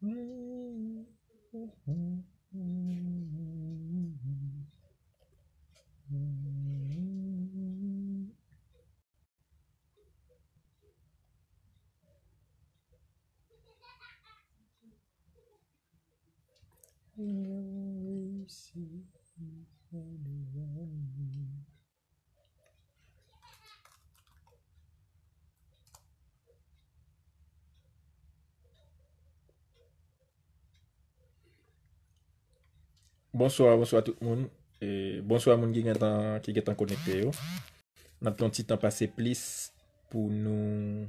Mm-hmm. Bonsowa, bonsowa tout moun. Bonsowa moun ki gen tan kine tan konekte yo. Nap ton ti tan pase plis pou nou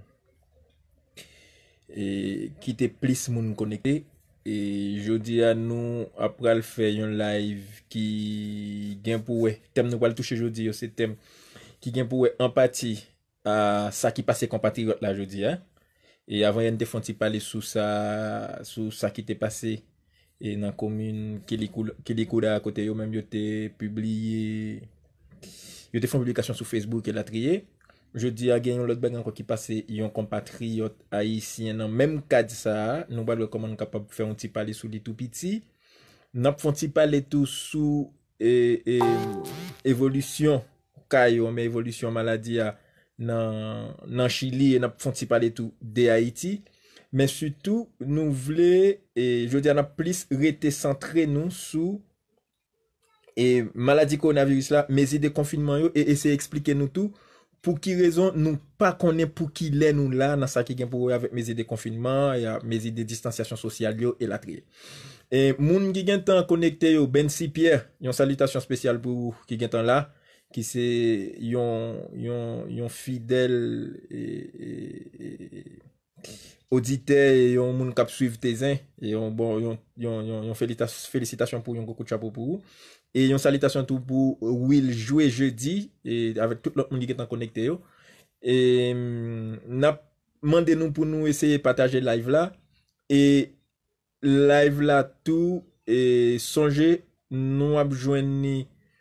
ki te plis moun konekte. E jodi a nou ap pral fe yon live ki gen pou we. Tem nou wale touche jodi yo se tem ki gen pou we empati a sa ki pase kompati yot la jodi. E avan yon defon ti pale sou sa ki te pase. E nan komun ke li kou la akote yo menm yo te publiye, yo te fon publikasyon sou Facebook el atriye. Je di agen yon lot beg an kwa ki pase yon kompatri yon Haitien nan menm kad sa, nou ba lwe koman kapap fè yon ti pale sou li tou piti. Nap fon ti pale tou sou e, e, evolisyon, kaya yo me evolisyon maladi ya nan Chili, e nap fon ti pale tou de Haiti. Men sutou, nou vle, e jodi anap plis rete santre nou sou e maladi koronavirus la, mezi de konfinman yo, e se explike nou tou, pou ki rezon nou pa konen pou ki le nou la, nan sa ki gen pou avek mezi de konfinman, mezi de distansyasyon sosyal yo, e la triye. E mounm ki gen tan konekte yo, Benzi Pierre, yon salutasyon spesyal pou ki gen tan la, ki se yon fidel Audite, yon moun kap suive te zin, yon felicitasyon pou yon koko tchapo pou ou. E yon salitasyon tou pou Will jwe je di, avek tout lout moun li ketan konekte yo. E mm, mande nou pou nou eseye pataje live la. E live la tou, e sonje, nou ap jwen ni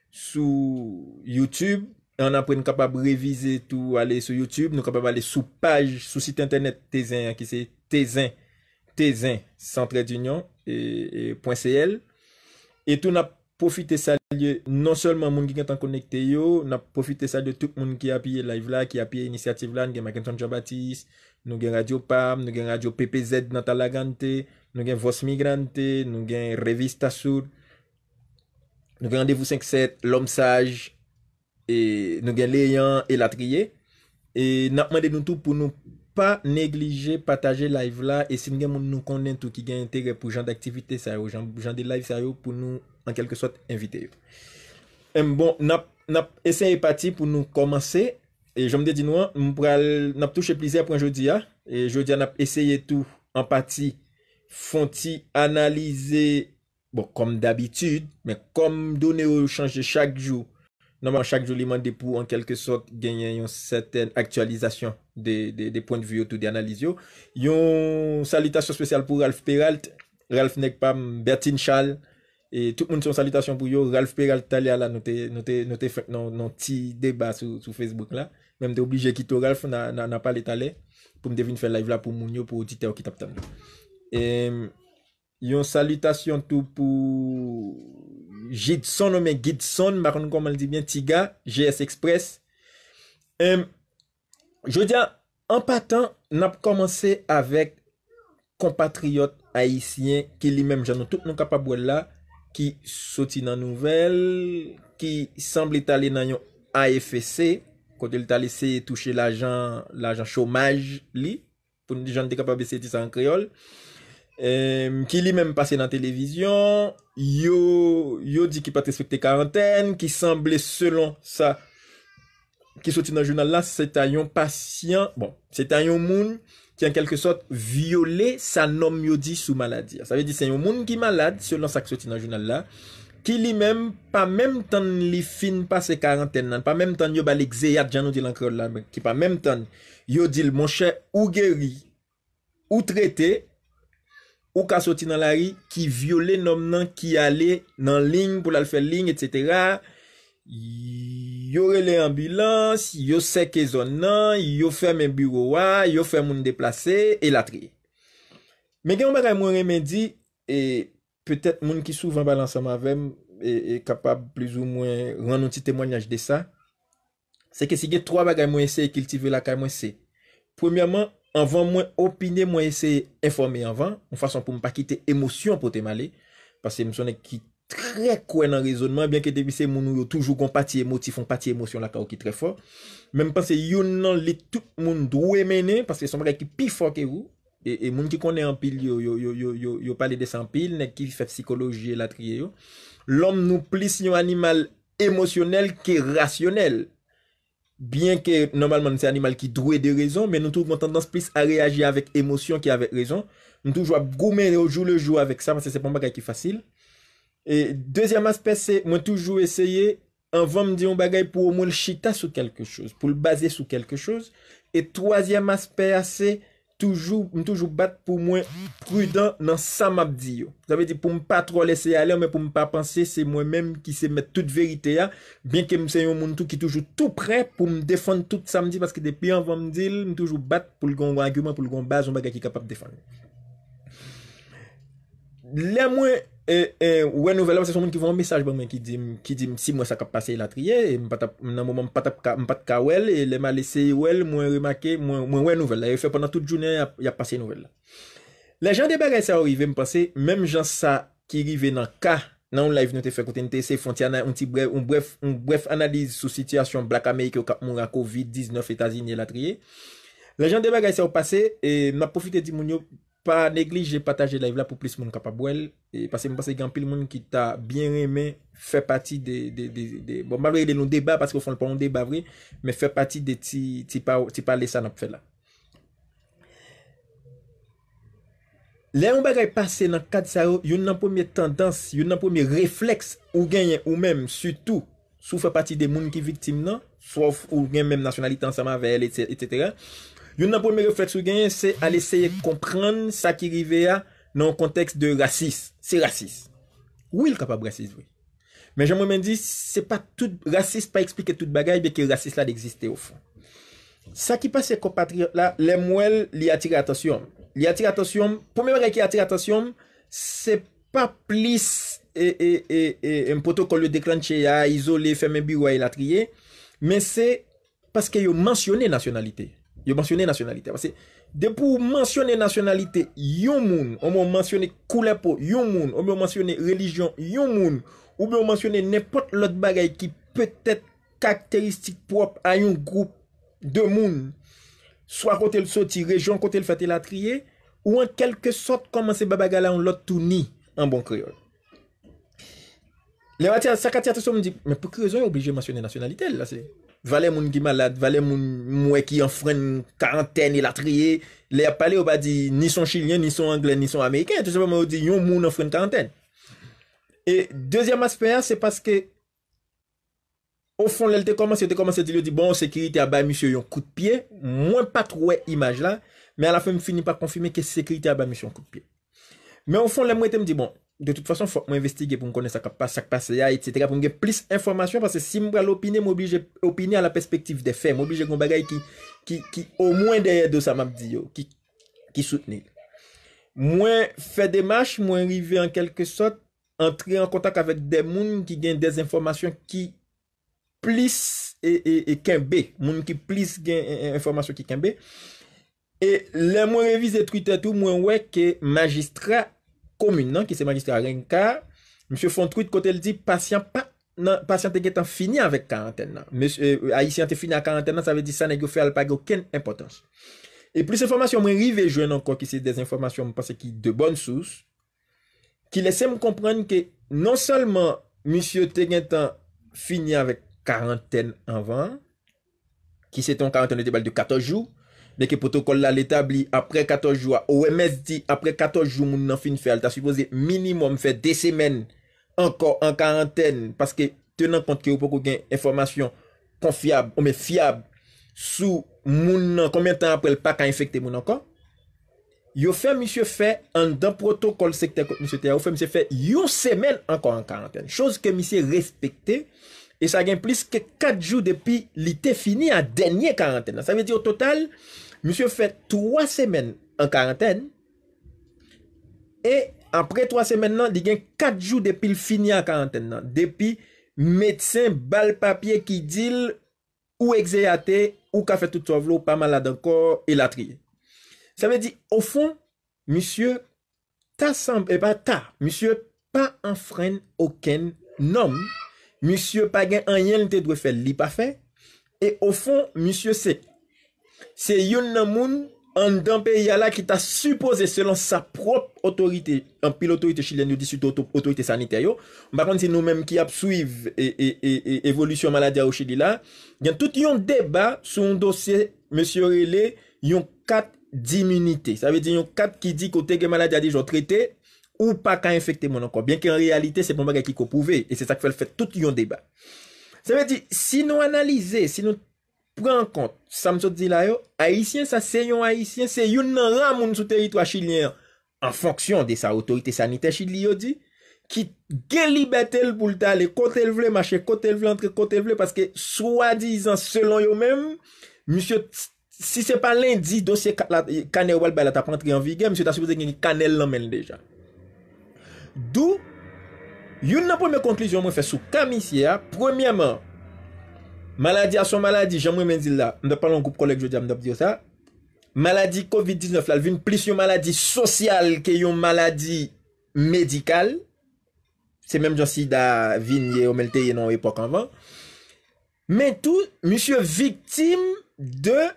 sou YouTube. an apre nou kapab revize tou ale sou YouTube, nou kapab ale sou page, sou site internet, tezen, an ki se, tezen, tezen, centredunion.cl, etou nou ap profite sa lye, non solman moun ki gen tan konekte yo, nou ap profite sa lye tout moun ki apye live la, ki apye inisiativ la, nou gen Maken Sonja Batis, nou gen Radio PAM, nou gen Radio PPZ Natalagante, nou gen Vos Migrante, nou gen Revista Sur, nou gen Rendezvous 5-7, L'Homme Sage, E nou gen le yon elatriye E nap mwende nou tou pou nou pa neglije pataje live la E sin gen mwende nou konen tou ki gen integre pou jan de aktivite sa yo Jan de live sa yo pou nou ankelke sot invite yo E bon nap esen e pati pou nou komanse E jomde di nou an, nap touche plize apwen jodi ya E jodi ya nap esenye tou an pati fonti analize Bon kom dabitude, men kom donye ou chanje chak jou nanman chak jouliman depou an kelke sot genyen yon seten aktualizasyon de point vu yo tout de analiz yo yon salitasyon spesyal pou Ralph Peralt, Ralph nek pa Bertin Chal tout moun son salitasyon pou yo, Ralph Peralt talya la nou te fèk nan ti deba sou Facebook la mèm de oblije kito Ralph nan pa le talè pou m devin fè live la pou moun yo pou audite wakit ap tam yo yon salitasyon tout pou Jidson omen Gidson, makon kon mal di bien Tiga, GS Express. Je diyan, an patan, nap komanse avek kompatriyot Haitien ki li menm jan nou tout nou kapabwella ki soti nan nouvel, ki sembli tali nan yon AFC, kote li talise touche l'ajan chomaj li, pou nou jan di kapabwese di sa an kreol. Ki li menm pase nan televizyon Yo di ki pat respecte karenten Ki semble selon sa Ki sou ti nan jounal la Se ta yon pasyen Se ta yon moun Ki an kelke sot Viole sa nom yo di sou maladi Sa ve di se yon moun ki malade Selon sa ki sou ti nan jounal la Ki li menm Pa menm tan li fin pase karenten nan Pa menm tan yo balik ze yad Jan nou di lankor la Ki pa menm tan Yo dil monshe ou geri Ou trete Ou ka soti nan la ri ki viole nom nan ki ale nan ling pou lal fè ling, etc. Yo rele ambilans, yo seke zon nan, yo fè men biro wa, yo fè moun deplase, e latre. Men gen yon bagay mwen remedi, e petèt moun ki souvan balansa mavem, e, e kapab plus ou mwen ran nou ti temonyaj de sa, se ke si gen 3 bagay mwen se e kiltive la kaj mwen se. Premiaman, Anvan mwen opine, mwen ese informe anvan, mwen fason pou mwen pa kite emosyon pou te male, pase mwen son ek ki tre kwen nan rezonman, byen ke debise moun nou yo toujou kon pa ti emotif, mwen pa ti emosyon la ka ou ki tre fwa, men mwen pase yon nan li tout moun dwe mene, pase son mwen ki pi fwa ke ou, e, e moun ki kone an pil yo, yo pale de san pil, nek ki fe psikoloji e latriye yo, lom nou plis yon animal emosyonel ki rasyonel, bien que normalement c'est un animal qui doué des raisons, mais nous trouvons tendance plus à réagir avec émotion qu'avec raison. Nous toujours à gommer au jour le jour avec ça parce que c'est pas un bagage qui est facile. Et deuxième aspect, c'est moi toujours essayer avant me dire un bagage pour au moins le chita sur quelque chose, pour le baser sur quelque chose. Et troisième aspect, c'est toujou, m toujou bat pou mwen prudan nan samabdi yo. Zavè di pou m pa tro lese alè, mwen pou m pa pansye, se mwen mèm ki se met tout verite ya, bèn ke m se yon moun tou ki toujou tout prè pou m defon tout samdi, paske depi an vam dil, m toujou bat pou l'gon wangu man, pou l'gon baz, yon baga ki kapap defon. La mwen E wè e, nouvel la, se son moun ki vwa an mesaj ban mwen, ki di si mwen sa kap pase la triye, nan mouman m pat ka wèl, e lè m a lese wèl mwen remake, mwen wèl nouvel la. E fe pwana tout jounen, y ap pase nouvel la. La jan de bagay sa ou rive m pase, mèm jan sa ki rive nan ka, nan ou live nou te fe kouten te se, fonti anay un ti bref, un bref analize sou situasyon blak Amerike ou kap moun la COVID-19 etazi nye la triye. La jan de bagay sa ou pase, e m a profite di moun yo, pa neglije pataje la ive la pou plis moun ka pa bwel e pase mou pase yon pil moun ki ta bien reme, fe pati de de de de, bon bavre yon de loun deba pasi wou fon lpon loun deba vre, me fe pati de ti pa ou, ti pa lè sa nap fè la le yon bagay pase nan kade sa ou, yon nan pwemye tendans, yon nan pwemye refleks ou genye ou menm, sutou sou fe pati de moun ki vitim nan sou ou gen menm nationalite ansama ve el et se et se et se Yon nan pweme refleks ou genye se al eseye kompran sa ki rive ya nan kontekst de rasis. Se rasis. Ou il kapab rasis ou? Men jan mwen men di se pa tout rasis pa eksplike tout bagaj beke rasis la dexiste ou fon. Sa ki pase kompatri la, le mwel li atire atasyon. Li atire atasyon, pweme re ki atire atasyon, se pa plis e mpotokol yo deklanche ya, izole, feme biwa e latriye, men se paske yo mansyone nasyonaliteye. Yo mensyonè nasyonalite. Basè, depou ou mensyonè nasyonalite yon moun, ou moun mensyonè koulepo yon moun, ou moun mensyonè relijyon yon moun, ou moun mensyonè nepot lot bagay ki pètèt kakteristik prop a yon group de moun, swa kote l soti rejon kote l fete latriye, ou an kelke sot komanse babagala yon lot tou ni an bon kriyon. Le wati an sakati atesou mwen di, mwen pou kriyon yo obijè mensyonè nasyonalite. La se... Valè moun ki malad, valè moun mwè ki yon fren karenten yon latriye, lè ap pale ou ba di ni son Chilien, ni son Anglè, ni son Amerikè, tout sepe mwen ou di yon moun fren karenten. Et deuxième aspect, c'est parce que au fond, lè l'te commence, lè l'te commence, lè l'te commence, lè l'te commence, lè l'te commence, bon, sécurité à bas, monsieur, yon coup de pied, mwen pa troué image là, mè a la fin mwen fini par confirmer que sécurité à bas, monsieur, yon coup de pied. Mè au fond, lè mwen te mdi, bon, De tout fason, fok mwen investige pou mwen kone sakpase, sakpase yay, etc. Pou mwen gen plis informasyon, pase si mwen alopine, mwen oblije opine a la perspektive de fe, mwen oblije kon bagay ki, ki, ki, o mwen deyè do sa mabdi yo, ki, ki soutenil. Mwen fè demache, mwen rive en kelke sot, entre en kontak avèk de moun ki gen des informasyon ki plis e, e, e, kembe. Moun ki plis gen informasyon ki kembe. E, lè mwen revize Twitter tou, mwen wè ke magistrat, komun nan ki se magistre a ren ka, msye fon truit kote l di, pasyant non, te gen tan fini avèk karanten nan, ayisyant te fini avèk karanten non, nan, sa vè di san e go fè al pa go ken impotans. E plus informasyon mwen rive jwen an kon ki se des informasyon mwen pase ki de bon souz, ki lese mwen kompran ke non salman msye te gen tan fini avèk karanten anvan, ki se ton karanten de debal de 14 jou, Mwen ke protokol la l'etabli apre 14 joua, ou MSD apre 14 jou moun nan fin fè, al ta supose minimum fè de semen, anko an karanten, paske tenan kont ki ou pokou gen informasyon konfiyab, ou oh, men fiyab, sou moun nan, konmien tan apre l'PAC an infekte moun ankon, yo fè misye fè an dan protokol sektèk, yo fè misye fè yon semen anko an karanten, chouz ke misye respektè, e sa gen plis ke 4 jou depi li te fini an denye karanten, sa vè di yo total, Monsieur fait trois semaines en quarantaine. Et après trois semaines, il y a quatre jours depuis le finit en quarantaine. Depuis médecin bal papier qui dit ou exéaté ou qu'a fait tout sauve pas malade encore et la trier Ça veut dire, au fond, monsieur, ta semble, et pas ta, monsieur, pas enfreint aucun nom. Monsieur, pas gain rien, il doit faire, pas fait. Et au fond, monsieur, c'est Se yon nan moun, an dan pe yala ki ta suppose selan sa prop otorite, an pil otorite chile nou disu do otorite sanite yo, bakon si nou menm ki apsuiv e, e, e, e evolusyon maladya ou chile la, gen tout yon deba sou yon dosye, M. Orelé, yon kat di imunite. Sa ve di yon kat ki di kote gen maladya di joun trete ou pa ka infekte moun anko. Bien ki en realite, se bon bagay ki ko pouve, e se sa ke fel fet tout yon deba. Sa ve di, si nou analize, si nou traite, pren kont, sa msot di la yo, haisyen sa, seyon haisyen, se yon nan ram moun sou teritwa chilyen, an fonksyon de sa otorite sanite chilyen yo di, ki gen li betel pou lta le kote l vle, mache kote l vle entre kote l vle, paske swa dizan selon yo men, si se pa lindi dosye kanel wal, ba la ta prantri an vige, msio ta supose gen yon kanel l amen deja. Dou, yon nan pweme konklizyon mwen fe sou kamisye ya, premiaman, Maladi a son maladi, jèm wè men zil la, mdè palon koup kolek jwè di a mdè ap diyo sa. Maladi COVID-19 la, lvin plis yon maladi sosyal ke yon maladi medikal. Se menm jansi da vin yè omelte yè nan wè epok anvan. Men tout, msye viktim de,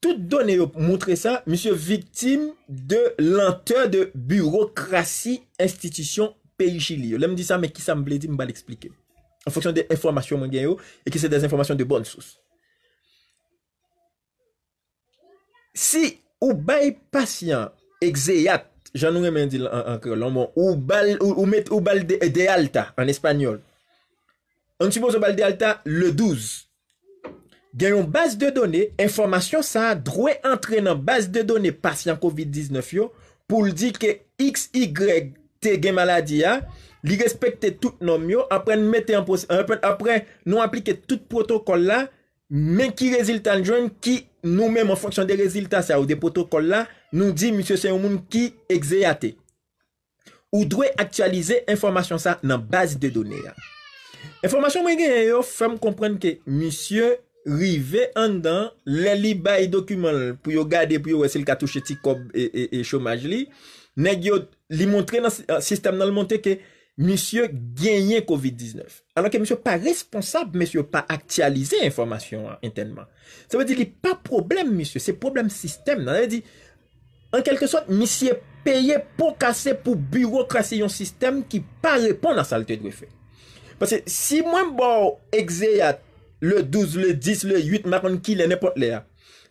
tout donè yo moutre sa, msye viktim de lanteur de burokrasi institisyon peyi chili yo. Lè mdi sa mè ki sa mble di mba l'explikem. En foksyon de informasyon mwen genyo. E ki se de informasyon de bon souz. Si ou bay patyen ekzeyat. Jan nou remen di anke laman. Ou met ou bal de alta. An espanyol. An tibou zo bal de alta le 12. Genyon base de donen. Informasyon sa a drouè entrenan. Base de donen patyen COVID-19 yo. Poul di ke XYT gen maladi ya. A. li respekte tout nanm yo, apren nou aplike tout protokol la, men ki reziltan jwen, ki nou men mwen fonksyon de reziltan sa ou de protokol la, nou di monsye se yon moun ki egzeyate. Ou drwe aktualize informasyon sa nan base de donye ya. Informasyon mwen gen yo, fem komprenke monsye rive andan le li bayi dokumen pou yo gade, pou yo wese l katouche ti kob e chomaj li, neg yo li montre nan sistem, nan l montre ke, monsye genyen COVID-19. Alonke monsye pa responsab, monsye pa aktialize informasyon entenman. Sa wè di li pa problem monsye, se problem sistem nan. An ke lke sot, monsye peye pou kase pou burokrasye yon sistem ki pa repon nan sa lte dwe fe. Si mwen bo ekzeyat le 12, le 10, le 8, makon ki le nepot le a,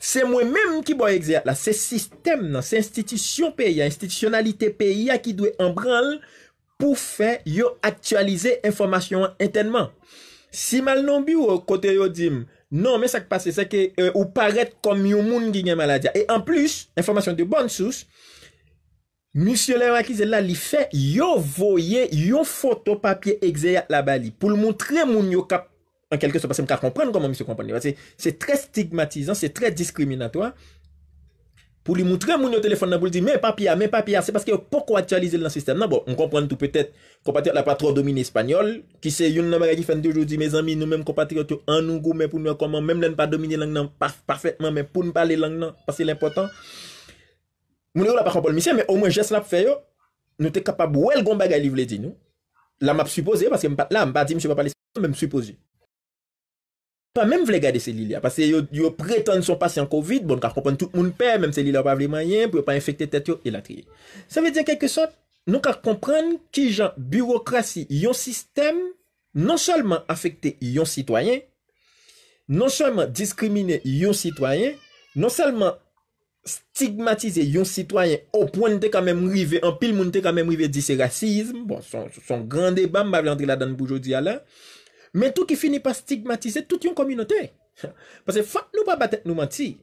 se mwen mwen ki bo ekzeyat la. Se sistem non? nan, se institisyon peye, institisyonalite peye a ki dwe embranl pou fè yo aktualize informasyon entenman. Si mal non bi ou kote yo dim, non, me sak pase, euh, ou paret kom yon moun ginye maladya. E en plus, informasyon de bon souche, M. Lerakize la li fè yo voye yon fotopapye egze ya la bali pou l'montre moun yo kap ankelke se passe mka komprende koman mse komprende. Se tre stigmatizan, se tre diskriminatoa, pou li moutre moun yo telefon nan pou li di, men papiya, men papiya, se paske yo, pokwa chalize lan sistem nan, bon, m konpwantou petet, kompati, la pa tro domine Espanyol, ki se, yon nan bagay di fende yo, di, mez ami, nou men kompati, yo tyo anungou, men pou nou akoman, men men pa domine lang nan, parfaitman, men pou nou pale lang nan, paske l'impotant, moun yo la pa kompol, misye, men o mwen jes la pfe yo, nou te kapab, wèl gong bagay li vle di nou, la map supose, paske m pa pa mèm vle gade se li li a, pasè yo prétan son pasyon COVID, bon, nka kompon tout moun pè, mèm se li li a wap avli mayen, pou yo pa infekte tet yo, e la triye. Sa ve diye keke sot, nou kak kompon ki jan, birokrasi yon sistem, non solman afekte yon sitwayen, non solman diskrimine yon sitwayen, non solman stigmatize yon sitwayen, o poun te kamèm rive, an pil moun te kamèm rive di se rasism, bon, son grande bamb avli andri la dan boujodi alè, Men tou ki fini pa stigmatize tout yon kominote. Pase fap nou pa batet nou mati.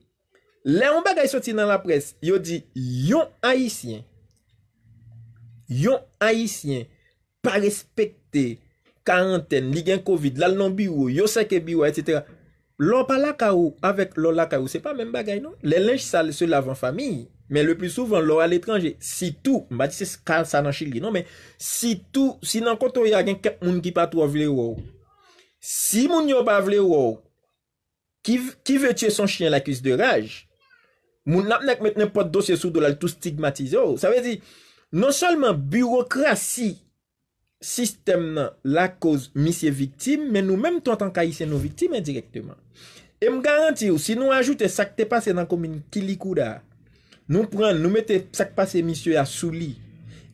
Le yon bagay soti nan la pres, yo di, yon haisyen, yon haisyen, pa respekte, karenten, li gen covid, lal nan biwo, yo seke biwa, etc. Lò pa laka ou, avèk lò laka ou, non? se pa men bagay nou. Le lenj sal se lavan fami, men le pli souvan lò al etranje, si tou, mba ti se skan sanan chili, si tou, si nan koto yon gen kèp moun ki patou avile ou ou, Si moun yo bavle wou, ki ve tye son chien lakis de raj, moun napnek metnen pot dosye sou do la l tout stigmatize wou. Sa vezi, non salman birokrasi sistem nan la koz misye viktim, men nou menm ton tankayise nou viktim endirekteman. E m garanti wou, si nou ajoute sak te pase nan komin kilikou da, nou pren, nou mette sak pase misye asou li.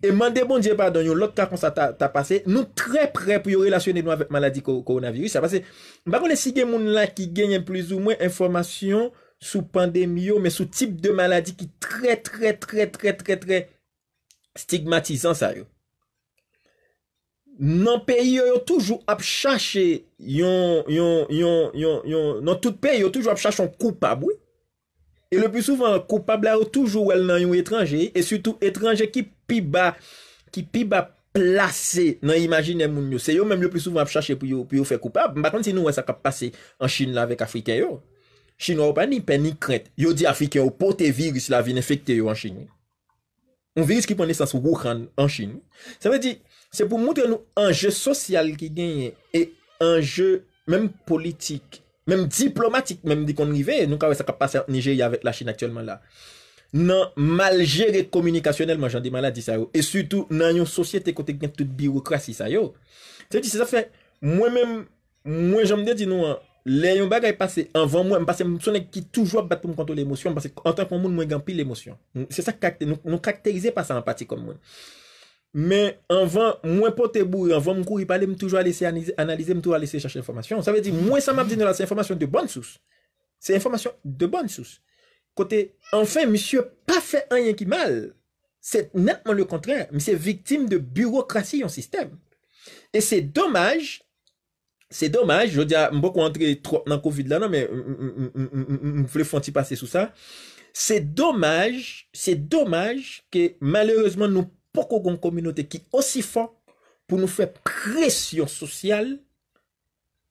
E mande bon diye badan yo, lot ka kon sa ta pase, nou tre pre pou yo relasyone nou avet maladi koronaviris. Sa pase, bako le si gen moun la ki genyen plis ou mwen informasyon sou pandemi yo, me sou tip de maladi ki tre tre tre tre tre tre stigmatizan sa yo. Nan pe yo yo toujou ap chache yon, yon, yon, yon, yon, nan tout pe yo toujou ap chache yon koupab wik. Le pwisouvan, koupab la yo toujou wèl nan yon etranje E sütou etranje ki pi ba plase nan imajine moun yo Se yo menm yo pwisouvan ap chache pou yo fè koupab Bakan si nou wè sa kap pase an Chin la vek Afrika yo Chin wè wè pa ni pen ni kret Yo di Afrika yo pote virus la vin efekte yo an Chin Un virus ki pwane sens wou khan an Chin Se wè di, se pou mwote nou anje sosyal ki genye E anje menm politik Mèm diplomatik, mèm di kon rive, nou ka wè sa ka pase nije yave la chine aktuelman la. Nan mal jere komunikasyonelman jan di man la di sa yo. E sütou nan yon sosyete kote gen tout birokrasi sa yo. Se yo di se sa fè, mwen mèm, mwen jan mde di nou an, le yon bagay pase an van mwen, mwen pase mwen sonen ki toujwa bat pou m kontou l'emosyon, mwen pase an tan pou moun mwen gen pi l'emosyon. Se sa kakterize, mwen kakterize pase an pati kon mwen. Mais avant, moi, pote bourre, avant, m'kou, il parle, m'toujours laisser analyser, me m'toujours laisser chercher l'information. Ça veut dire, moi, ça m'a dit, c'est l'information de bonne source. C'est l'information de bonne source. Côté, enfin, monsieur, pas fait un qui qui mal. C'est nettement le contraire. Mais c'est victime de bureaucratie en système. Et c'est dommage, c'est dommage, je veux dire, je m'en beaucoup entrer trop dans le Covid là, non, mais hum, hum, hum, je faut faire passer sous ça. C'est dommage, c'est dommage que malheureusement, nous Poko goun kominote ki osifan pou nou fe presyon sosyal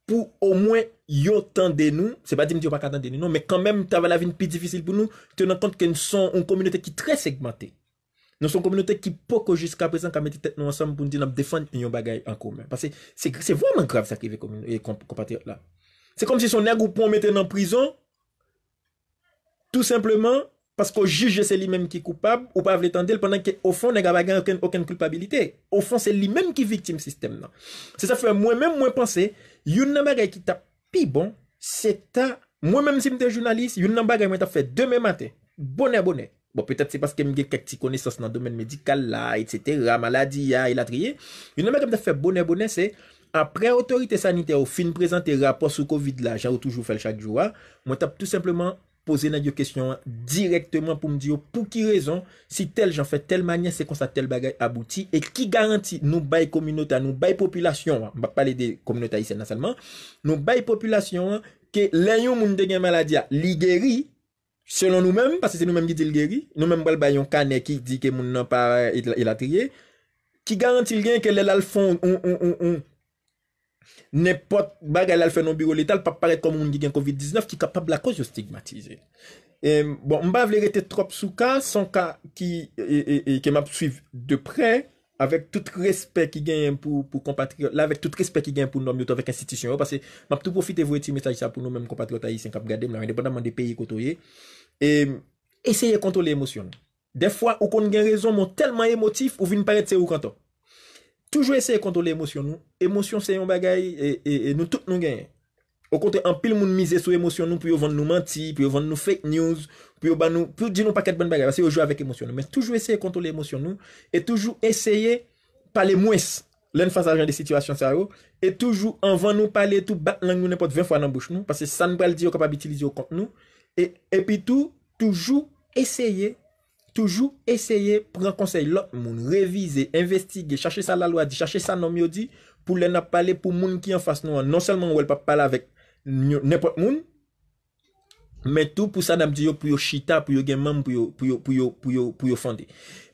pou ou mwen yotan den nou. Se ba di mdi yon baka tenden den nou. Men kanmen ta va lavin pi difisil pou nou. Tenan kont ke nou son kominote ki tre segmante. Nou son kominote ki poko jiska prezan ka meti tet nou ansan pou nou di nan defan yon bagay an koumen. Pase se voman grav sa ki ve kominote. Se kom si son nagou pou an meten an prizon. Tout simplement. Paske ou juje se li menm ki koupab ou pa avle tendel Pendan ki ou fon nega bagan oken kulpabilite Ou fon se li menm ki vitim sistem nan Se sa fe mwen menm mwen pense Yon nan bagay ki tap pi bon Se ta mwen menm si mte jounalist Yon nan bagay mwen tap fe demen mate Bone bone Bo petat se paske mge kek ti konesans nan domen medikal la Etcetera, maladi ya, elatriye Yon nan bagay mwen tap fe bone bone se Apre autorite sanite ou fin prezante Rapos ou covid la, jan ou toujou fel chak joua Mwen tap tout simplement Poze nan yo kesyon an, direktman pou mdi yo, pou ki rezon, si tel jen fè tel manye, se kon sa tel bagay abouti, e ki garanti nou bayi kominota, nou bayi populasyon an, mba pale de kominota isen nan salman, nou bayi populasyon an, ke len yon moun dengen maladya, li geri, selon nou men, pasi se nou men gidi li geri, nou men mwen bayi yon kane ki di ke moun nan pa euh, ila triye, ki garanti lyen ke lèl al fond, on, on, on, on. Ne pot bagay lal fè non biro letal pap paret komoun gwen COVID-19 ki kapab la koz yo stigmatize. Bon, mba vle rete trop sou ka, son ka ki e, e, e, mab suiv de pre, avèk tout respè ki gen pou noum yot avèk institisyon yo, parce mab tout profite vou eti mesaj sa pou noum mèm kompatriot ayi sen kap gade, mèm indepandaman de peyi koto ye. Eseye kontole emosyon. Defwa ou kon gen rezon moun telman emotif ou vin paret se ou kanto. Toujou eseye kontole emosyon nou, emosyon se yon bagay, e nou tout nou genye. Ou konten an pil moun mize sou emosyon nou, pou yo vande nou manti, pou yo vande nou fake news, pou yo ban nou, pou di nou paket bon bagay, se yo jwa avèk emosyon nou, men toujou eseye kontole emosyon nou, e toujou eseye pale mwes, lèn fasa jan de situasyon seryo, e toujou an vande nou pale, tou bat lang nou nepot 20 fwa nan bouch nou, passe san baldi yo kapab itilize yo kont nou, e pi tou toujou eseye Toujou eseye pran konsey lò moun, revize, investige, chache sa la lwa di, chache sa nom yo di, pou lè na pale pou moun ki an fase nou an. Non selman wèl pa pale avèk nèpot moun, mè tou pou sa nam di yo pou yo chita, pou yo genman, pou yo fande.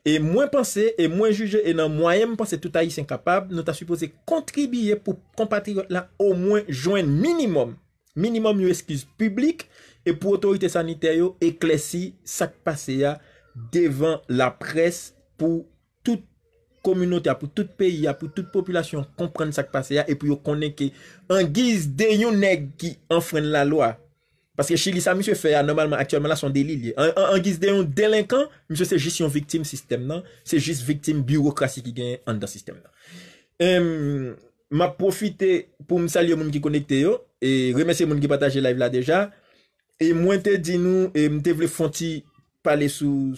E mwen pense, e mwen juje, e nan mwayem pense touta yi s'enkapab, nou ta suppose kontribiye pou kompatriyo la o mwen jwen minimum, minimum yo eskiz publik, e pou otorite saniter yo, e klesi sak pase ya mwen. devan la pres pou tout komunote, pou tout peyi, pou tout populasyon komprende sak pase ya, epi yo konenke, an giz de yon neg ki enfren la loa. Paske chili sa miswe fe, an normalman, aktualman la son delilye. An giz de yon delinkan, miswe se jist yon viktim sistem nan, se jist viktim birokrasi ki gen an dan sistem nan. Ma profite pou msalye moun ki konenke yo, remense moun ki pataje live la deja, e mwente di nou, e mte vle fonti pale sou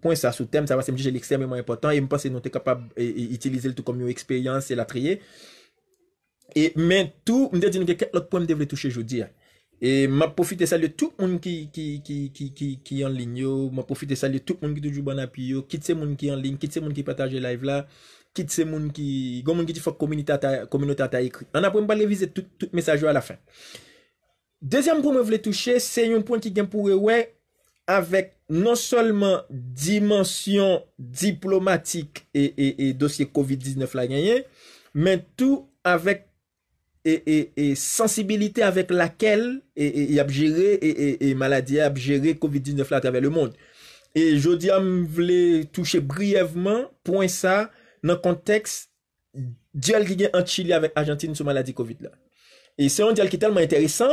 pon sa, sou tem, sa va se m dije l'ekstremement important, e m panse nou te kapab e itilize l tout kom yo eksperyans, e la triye. E men tou, m de di nou ke l ot pon m de vle touche joudi. E ma profite sa l tout moun ki, ki, ki, ki, ki, ki, ki an lin yo, ma profite sa l tout moun ki toujou ban api yo, kit se moun ki an lin, kit se moun ki pataje live la, kit se moun ki, goun moun ki ti fok kominita ta, kominota ta ekri. An apon m pale vize tout, tout mesaj yo a la fin. Dezyan m pou m vle touche, avèk nan solman dimensyon diplomatik e, e, e dosye COVID-19 la ganyen, men tou avèk e, sensibilite avèk lakèl e maladye ap jere COVID-19 la travè le moun. E jodi am vle touche briyevman pouen sa nan konteks diyal ki gen an Chile avèk Argentine sou maladye COVID-19 la. E se yon diyal ki telman enteresan,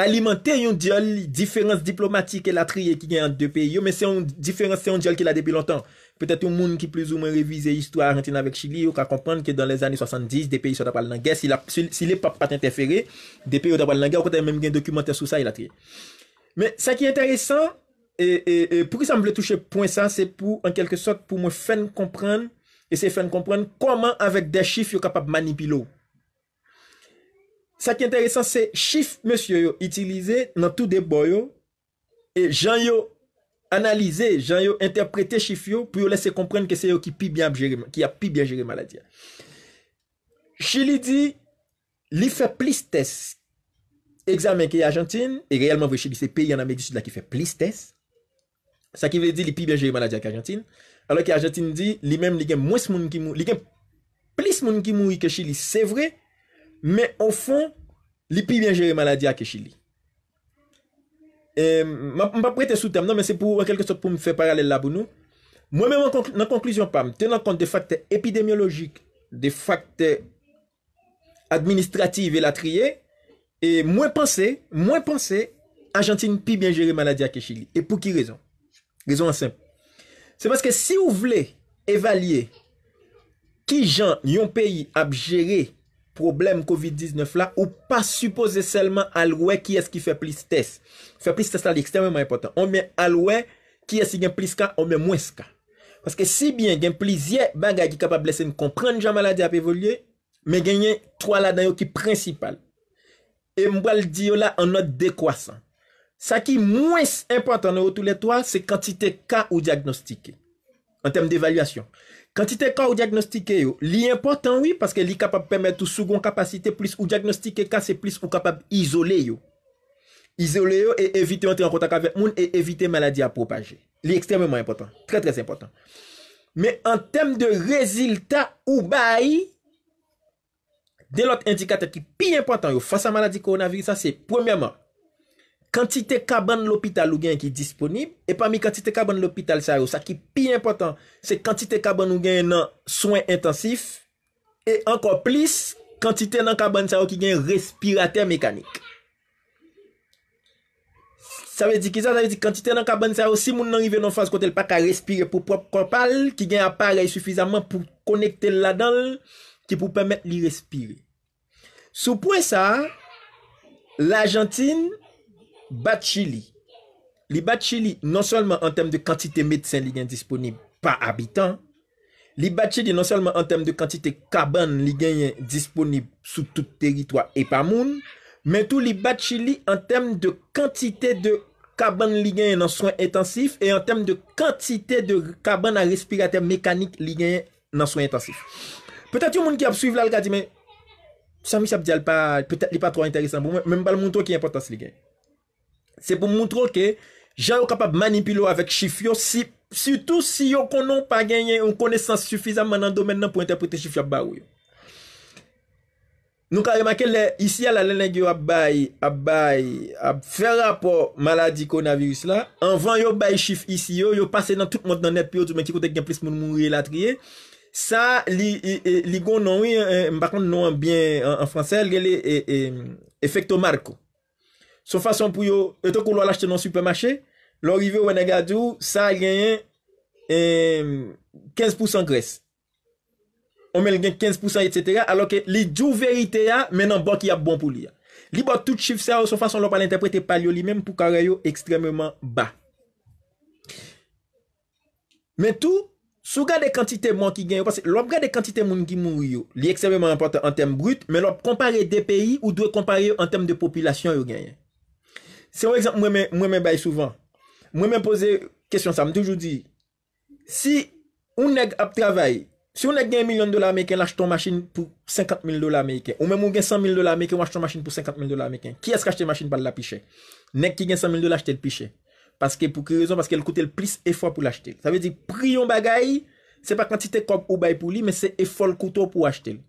Alimente yon diol, diferans diplomatik el atriye ki gen an de peyi yo, men se yon diferans se yon diol ki la depi lontan. Petet yon moun ki plouz ou mwen revize istwa Argentina vek Chili, yo ka kompran ke dan les ane 70, de peyi sou tapal nage, si le pap pati interferi, de peyi ou tapal nage, ou konta yon menm gen dokumante sou sa el atriye. Men sa ki enteresan, pou ki san mwen touche pwen sa, se pou an kelke sot pou mwen fen kompran, e se fen kompran koman avek de chif yo kapap manipilo ou. Sa ki enteresan se chif monsiyo yo itilize nan tout de boyo e jan yo analize, jan yo interprete chif yo pou yo lese komprenne ke se yo ki ap pi bien jere maladya. Chili di li fe plis tes examen ke y a Argentine e realman vwe Chili se pe y an amek disi la ki fe plis tes sa ki vwe di li pi bien jere maladya ke Argentine alo ki Argentine di li menm li gen mwes moun ki mou li gen plis moun ki mou i ke Chili se vre Men, an fon, li pi bien jere malady a ke chili. E, mwen non, pa prete sou tem, nan, men se pou wè kelke sot pou mwen fè paralèl la bou nou. Mwen men nan konklusyon pa, mwen tenan kont de fakte epidemiyologik, de fakte administrativ e latriye, e mwen panse, mwen panse, Argentine pi bien jere malady a ke chili. E pou ki rezon? Rezon an semp. Se baske si wou vle evalye ki jan yon peyi ap jere problem COVID-19 la ou pa suppose selman alwe ki es ki fe plis tes. Fe plis tes la li ekstermenman important. On me alwe ki es ki gen plis ka, on me mwes ka. Paske si bien gen plis ye, bagay ki kapap blese nou komprende jan maladi ap evolye, me genyen toala dan yo ki prinsipal. E mbal diyo la anot dekwasan. Sa ki mwes important anot ou tou letwa, se kantite ka ou diagnostike. An teme devalyasyon. Kantite ka ou diagnostike yo, li important oui, paske li kapab peme tout sougon kapasite plus ou diagnostike ka, se plus ou kapab isole yo. Isole yo e evite ente an kontak ave moun, e evite maladi a propaje. Li ekstremement important, tre trez important. Me en tem de rezilta ou bayi, de lot indikate ki pi important yo, fasa maladi koronavi, sa se premièman, kantite kaban l'opital ou gen ki disponib, e pami kantite kaban l'opital sa yo, sa ki pi important, se kantite kaban ou gen nan soin intensif, e ankor plis, kantite nan kaban sa yo ki gen respirater mekanik. Sa ve di ki sa, sa ve di ki kantite nan kaban sa yo, si moun nan rive nan fans kote l pak a respire pou prop kompal, ki gen apare yon sufizaman pou konekte l la dan, ki pou pwemet li respire. Sou pwen sa, l'Ajantine, bat chili. Li bat chili non solman an tem de kantite medsen li gen disponib pa abitan. Li bat chili non solman an tem de kantite kaban li gen disponib sou tout teritwa e pa moun. Men tou li bat chili an tem de kantite de kaban li gen nan soin intensif e an tem de kantite de kaban nan respirater mekanik li gen nan soin intensif. Petat yon moun ki ap suiv la lga di men sa mi sa p di al pa, petat li pa tro interesen mwen bal moun to ki importans li gen. Se pou moun tron ke, jan yo kapab manipilo avèk chif yo, sütou si yo konon pa genye yon konesans sufizaman nan domen nan pou enteprete chif yo ap ba ou yo. Nou ka remake, isi ala lènen yo ap bay, ap bay, ap fè rapò maladi konavius la, anvan yo bay chif isi yo, yo pase nan tout moun nan epi yo, djoumen ki koute gen plis moun moun moun yelatriye. Sa, li gon nou, mpakon nou an bien an fransè, lèle efekto marko. Sou fason pou yo, eto kou lwa lachte nan supermaché, lò rive wè nega djou, sa genyen 15% gres. O men genyen 15% et cetera, alo ke bon li djou verite ya, menan bok ya bon pou li ya. Li bot tout chif sa, ou sou fason lò pa l'interprete pal yo li menm pou karay yo ekstremement ba. Men tou, sou ga de kantite mwen ki genyen, lò gra de kantite mwen ki moun yo, li ekstremement importan an tem brut, men lò kompare de peyi ou dwe kompare yo an tem de populasyon yo genyen. Se yon ekzant mwen men bay souvan, mwen men pose kesyon sa, mwen toujou di, si ou neg ap travay, si ou neg gen million dola Ameriken, lach ton maschin pou 50 mil dola Ameriken, ou mwen mwen gen 100 mil dola Ameriken, mwen ach ton maschin pou 50 mil dola Ameriken, ki eske achte maschin pal la piche? Neg ki gen 100 mil dola achte l piche, paske pou ki rezon, paske l koute l plis e fwa pou l achte l. Sa ve di, priyon bagay, se pa kantite kop ou bay pou li, men se e fwa l koute ou pou achte l.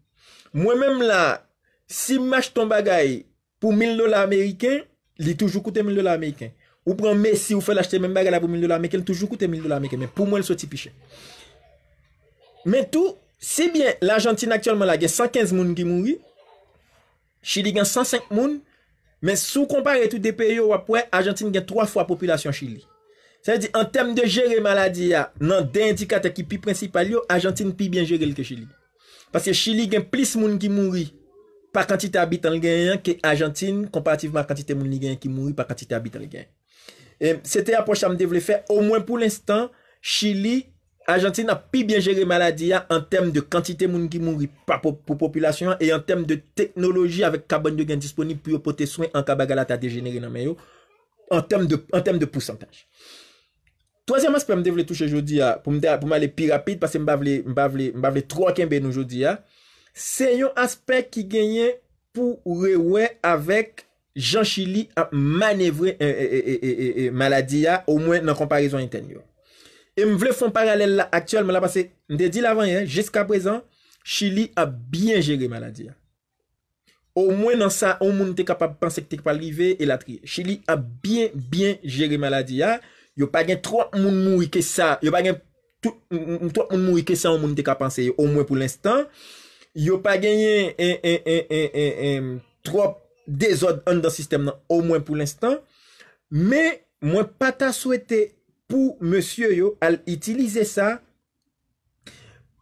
Mwen men mla, si m ach ton bagay pou 1000 dola Ameriken, Li toujou koute 1000 dola Ameriken. Ou pran mesi ou fè l'achete men baga la pou 1000 dola Ameriken, toujou koute 1000 dola Ameriken. Men pou mwen sou tipiche. Men tou, si bien l'Argentine aktiyonman la gen 115 moun ki mouri, Chili gen 105 moun, men sou kompare tout de peyo wapwen, Argentine gen 3 fwa populasyon Chili. Se di, an tem de jere maladi ya, nan de indikate ki pi principalyo, Argentine pi bien jere li ke Chili. Pase Chili gen plis moun ki mouri. pa kantite abit an l gen yon, ki Argentine, komparativeman kantite moun li gen yon ki mouri, pa kantite abit an l gen. E, se te aposha m devle fè, ou mwen pou l instan, Chili, Argentine, api bin jere maladi ya, an tem de kantite moun ki mouri, pa pou populasyon, e an tem de teknologi, avek kabon de gen disponib, pou yo pote swen, an ka bagala ta dejenere nan men yo, an tem de pousantaj. Toasyaman se pe m devle touche jodi ya, pou m ale pi rapide, pase m bavle, m bavle, m bavle tro akenbe nou jodi ya, Se yon aspek ki genyen pou rewe avèk Jean Chilly a manevre e, e, e, maladia ou mwen nan komparison inten yo. E m vle fon paralel la aktuel, m la base, m de di lavan jeska prezant, Chilly a bien jere maladia. Ou mwen nan sa, ou moun te kapab panse ki te kapalrive, el atri. Chilly a bien, bien jere maladia. Yo pa gen tro moun mou ike sa, yo pa gen tro moun mou ike sa ou moun te kapanse yo, ou mwen pou l'instant. yo pa genyen eh, eh, eh, mm, trop desod an dan sistem nan, ou mwen pou l'instant, men mwen pata souwete pou monsye yo al itilize sa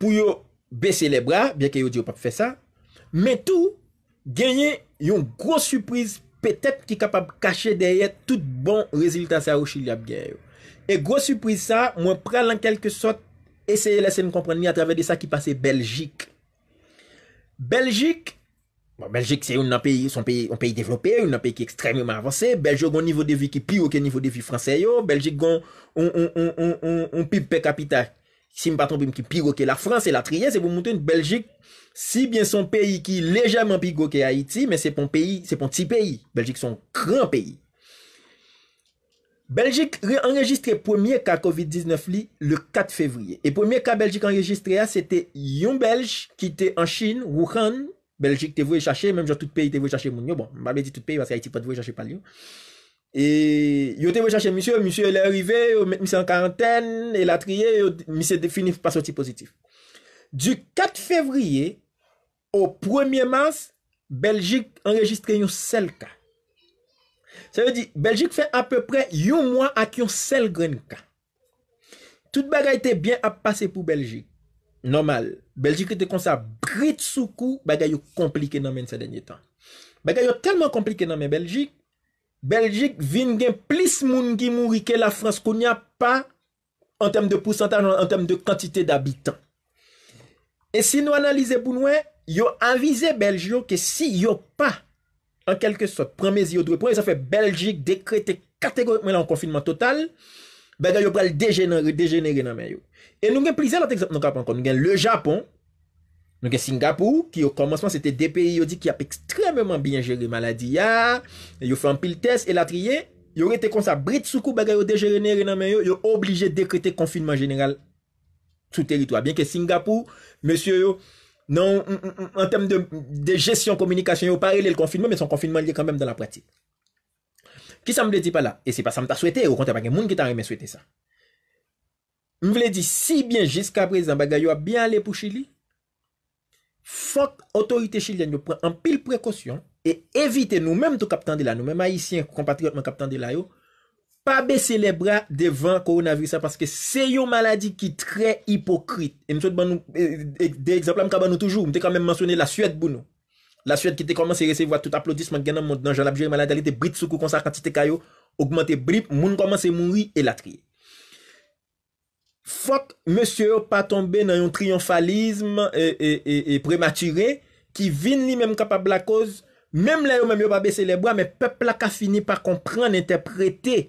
pou yo besye le bra, byen ke yo di yo pap fe sa, men tou genyen yon gros suprise petep ki kapab kache derye tout bon rezultat sa ou chili ap genyo. E gros suprise sa, mwen pral an kelke sot eseye lese m kompran mi atrave de sa ki pase Belgik. Beljik, bon beljik se yon nan peyi, son peyi, son peyi devlope, yon nan peyi ki ekstrememan avanse, beljik gon nivou de vi ki pi yo ke nivou de vi franse yo, beljik gon, on, on, on, on, on pi pe kapita, si mpa trompim ki pi yo ke la franse, la triye, se pou mwote beljik si bien son peyi ki lejaman pi yo ke Haiti, men se pon peyi, se pon ti peyi, beljik son kran peyi. Beljik re-enregistre premier ka COVID-19 li le 4 fevriye. E premier ka Beljik enregistre ya, se te yon Belj ki te an Chin, Wuhan. Beljik te vwe chache, menm jan tout peyi te vwe chache moun yo. Bon, mabè di tout peyi, wansè a iti pot vwe chache pal yo. E yo te vwe chache, misyo, misyo, elè rive, misyo an karenten, elè atriye, misyo definif pa soti pozitif. Du 4 fevriye, ou premier mars, Beljik enregistre yon sel ka. Se ve di, Beljik fe a pe pre yon mwa ak yon sel gren ka. Tout bagay te bien ap pase pou Beljik. Normal, Beljik rete kon sa brit sou kou bagay yo komplike nanmen sa denye tan. Bagay yo telman komplike nanmen Beljik. Beljik vin gen plis moun gi mou rike la Frans kon ya pa an tem de pousantaj, an tem de kantite d'abitan. E si nou analize bou noue, yo avize Beljio ke si yo pa An kelke sot, pramezi yo dwe pon, yo sa fe Belgik dekrete kategorikmen la an konfinman total Bagay yo pral degenere nan men yo E nou gen plize la teksep nou kap an kon, nou gen le Japon Nou gen Singapou, ki yo komanseman se te de peyi yo di ki ap ekstrememan bien jere maladi ya Yo fè an pil tes, el atriye, yo rete konsa Brit Soukou bagay yo degenere nan men yo Yo oblije dekrete konfinman general sou teritwa Bien ke Singapou, monsye yo Nan, an tem de jesyon, komunikasyon yo, parilè l konfinmen, men son konfinmen liye kwa mèm dan la pratik. Ki sa m le di pa la? E se pa sa m ta souwete yo, kontè pa gen moun ki ta reme souwete sa. M vle di, si bien jiska prezant bagay yo ap bien ale pou Chili, fok otorite Chilien yo pren an pil prekosyon, e evite nou mèm tou kapitan de la, nou mèm haisyen kompatriotman kapitan de la yo, pa bese lebra devan koronavirsa paske se yo maladi ki tre hipokrite. E mswe te ban nou de ekzemplar m ka ban nou toujou, m te kanmen mansonne la Suèd bou nou. La Suèd ki te komanse resey vwa tout aplodisman genan mou nan jan labjere maladi alite, brit soukou konsar kantite kayo augmente blip, moun komanse mouri e la triye. Fok, mswe yo pa tombe nan yon triyonfalisme e prematire, ki vin li menm kapab la koz, menm la yo menm yo pa bese lebra, menm peplak a fini pa komprende, interprete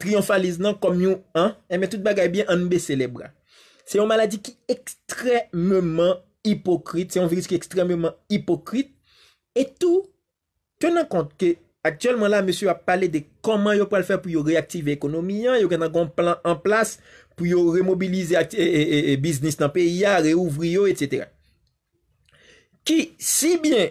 triyonfaliz nan kom yon an, e men tout bagay bin anbe celebra. Se yon maladi ki ekstremement hipokrit, se yon virus ki ekstremement hipokrit, etou, tenan kont ke, aktyelman la, mesyu a pale de koman yo pou al fè pou yo reaktive ekonomiyan, yo genan gon plan an plas, pou yo remobilize biznis nan peyar, reouvri yo, etc. Ki, si bien,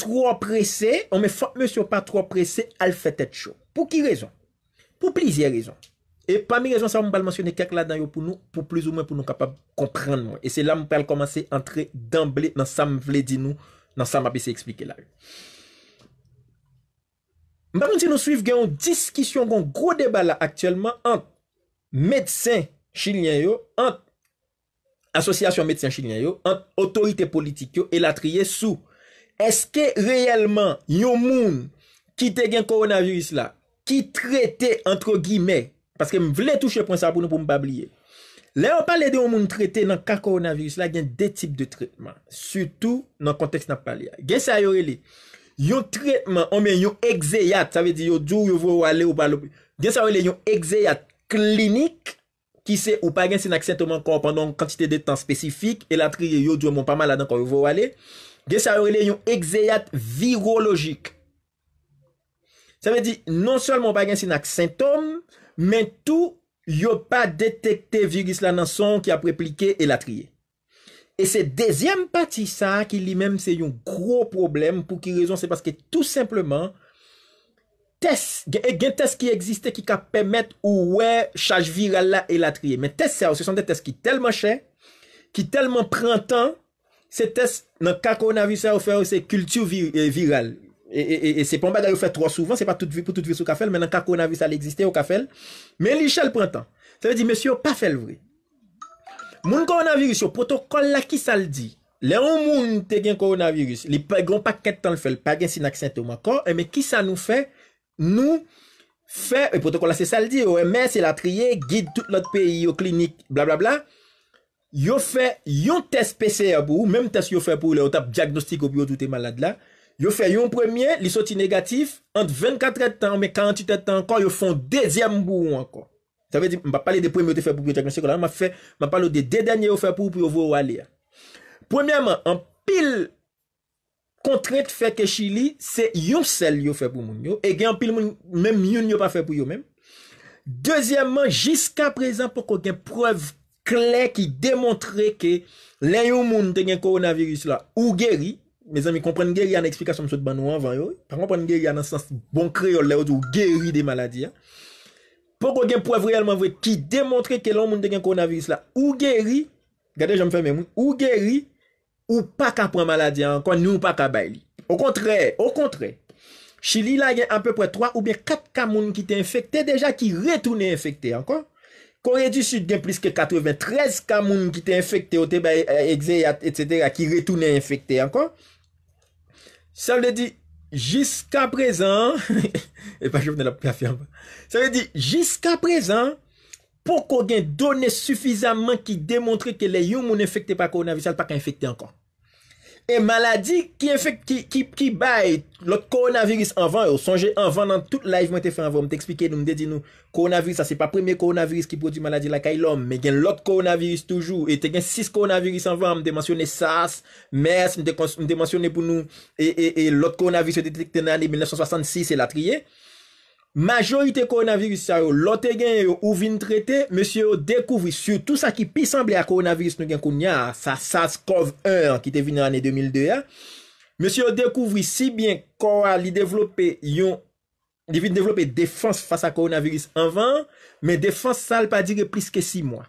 Tro presè, ou mè fap mè syon pa tro presè, al fè tèt chou. Pou ki rezon? Pou plizye rezon. E pami rezon, sa mou bal mansyon e kèk la dan yo pou nou, pou pliz ou mè pou nou kapab komprend mwen. E se la mou pal komanse antre damble nan sa m vle di nou, nan sa m apè se eksplike la yo. Mba moun se nou suiv gen yon diskisyon gon, gro deba la aktyelman, an mèdsen chilyen yo, an asosyasyon mèdsen chilyen yo, an otorite politik yo, e la triye sou chilyen. Eske reyelman yon moun ki te gen koronaviris la ki trete entre gimè paske m vle touche pren sa abounou pou m babliye. Le yon pale de yon moun trete nan ka koronaviris la gen de tip de trete man. Surtout nan konteks nan pale ya. Gen sa yore li yon trete man, omen oh yon ekzeyat sa ve di yon djou yon vwe wale ou palo gen sa yore li yon ekzeyat klinik ki se ou pa gen se nan ksen toman kor pendant kantite de tan spesifik e la triye yon djou yon moun pa maladan yon vwe wale ou palo. gen se a orile yon ekzeyat virologik. Se ve di, non sol moun bagensi nak sintom, men tou, yo pa detekte virus la nan son ki ap replike e la triye. E se dezyem pati sa, ki li menm se yon gro problem, pou ki rezon se paske tout simplement, tes, gen e tes ki egziste ki ka pemet ou we chaj viral la e la triye. Men tes se a, se son de tes ki telman chen, ki telman prentan, Se test nan ka koronavirou sa ou fè ou se kultiou eh, viral. E, e, e, e se pon bagay ou fè tro souvan. Se pa tout vir pou tout vir sou ka fèl. Men nan ka koronavirou sa l'existe ou ka fèl. Men li chèl printan. Sa ve di, mesi ou pa fèl vre. Moun koronavirou sou protokoll la ki sa l'di. Le ou moun te gen koronavirou. Li pa gen pa ket tan l'fèl. Pa gen sin akcent ou man kon. E eh, men ki sa nou fè. Nou fè. E eh, protokoll la se sa l'di. Ou oh, e men se la triye. Gide tout lot peyi ou klinik. Bla bla bla. yo fè yon test PCR pou ou, menm test yo fè pou ou, le yo tap diagnostik ou biyo toute malade la, yo fè yon premier, li soti negatif, ant 24 etan, me 48 etan ankon, yo fè yon dezyem pou ou ankon. Sa ve di, mba pale de premier te fè pou biyo diagnostik ou la, mba pale de dey denye yo fè pou ou, pou yo vou ou alè. Premèman, an pil kontre te fè kechili, se yon sel yo fè pou moun yo, e gen an pil moun, menm yon yo pa fè pou yo menm. Dezyèman, jiska prezant, poko gen prev pou, Klee ki demontre ke Le yon moun te gen koronavirus la Ou geri Mes ami kompren geri an eksplikasyon msot ban nou an van yo Par konpren geri an ansans bon kreol le ou Geri de maladi ya Poko gen prev realman vwe Ki demontre ke loun moun te gen koronavirus la Ou geri Ou geri Ou pa ka pre maladi ya Ou kontre Chili la gen anpe pre 3 ou bien 4 Ka moun ki te infekte deja ki retounen infekte Ok Kore di sud gen plis ke 93 kamoun ki te infekte ote, ekze, eh, eh, etsetera, ki retounen infekte ankon. Sa le di, jiska prezant, e pa jivne la plafi ankon, sa le di, jiska prezant, poko gen donen sufizaman ki demontre ke le yon moun infekte pa koronavisal pa ka infekte ankon. E maladi ki bay, lot koronaviris anvan, yo sonje anvan nan tout live mwen te fe anvan, mwen te eksplike nou mwen de di nou, koronaviris sa se pa preme koronaviris ki produ maladi la kay lom, me gen lot koronaviris toujou, e te gen 6 koronaviris anvan, mwen de mwansyonne SARS, MERS, mwen de mwansyonne pou nou, e, e, e lot koronaviris se detekte nan ane 1966 e la triye. Majoite koronaviris sa yo lote gen yo ou vin trete, monsye yo dekouvri, sou tout sa ki pi sanble a koronaviris nou gen koun nyan, sa SARS-CoV-1 ki te vin ane 2002 ya, monsye yo dekouvri, si bien kor li devlope yon, li vin devlope defans fasa koronaviris anvan, men defans sal pa dire plis ke 6 mwan.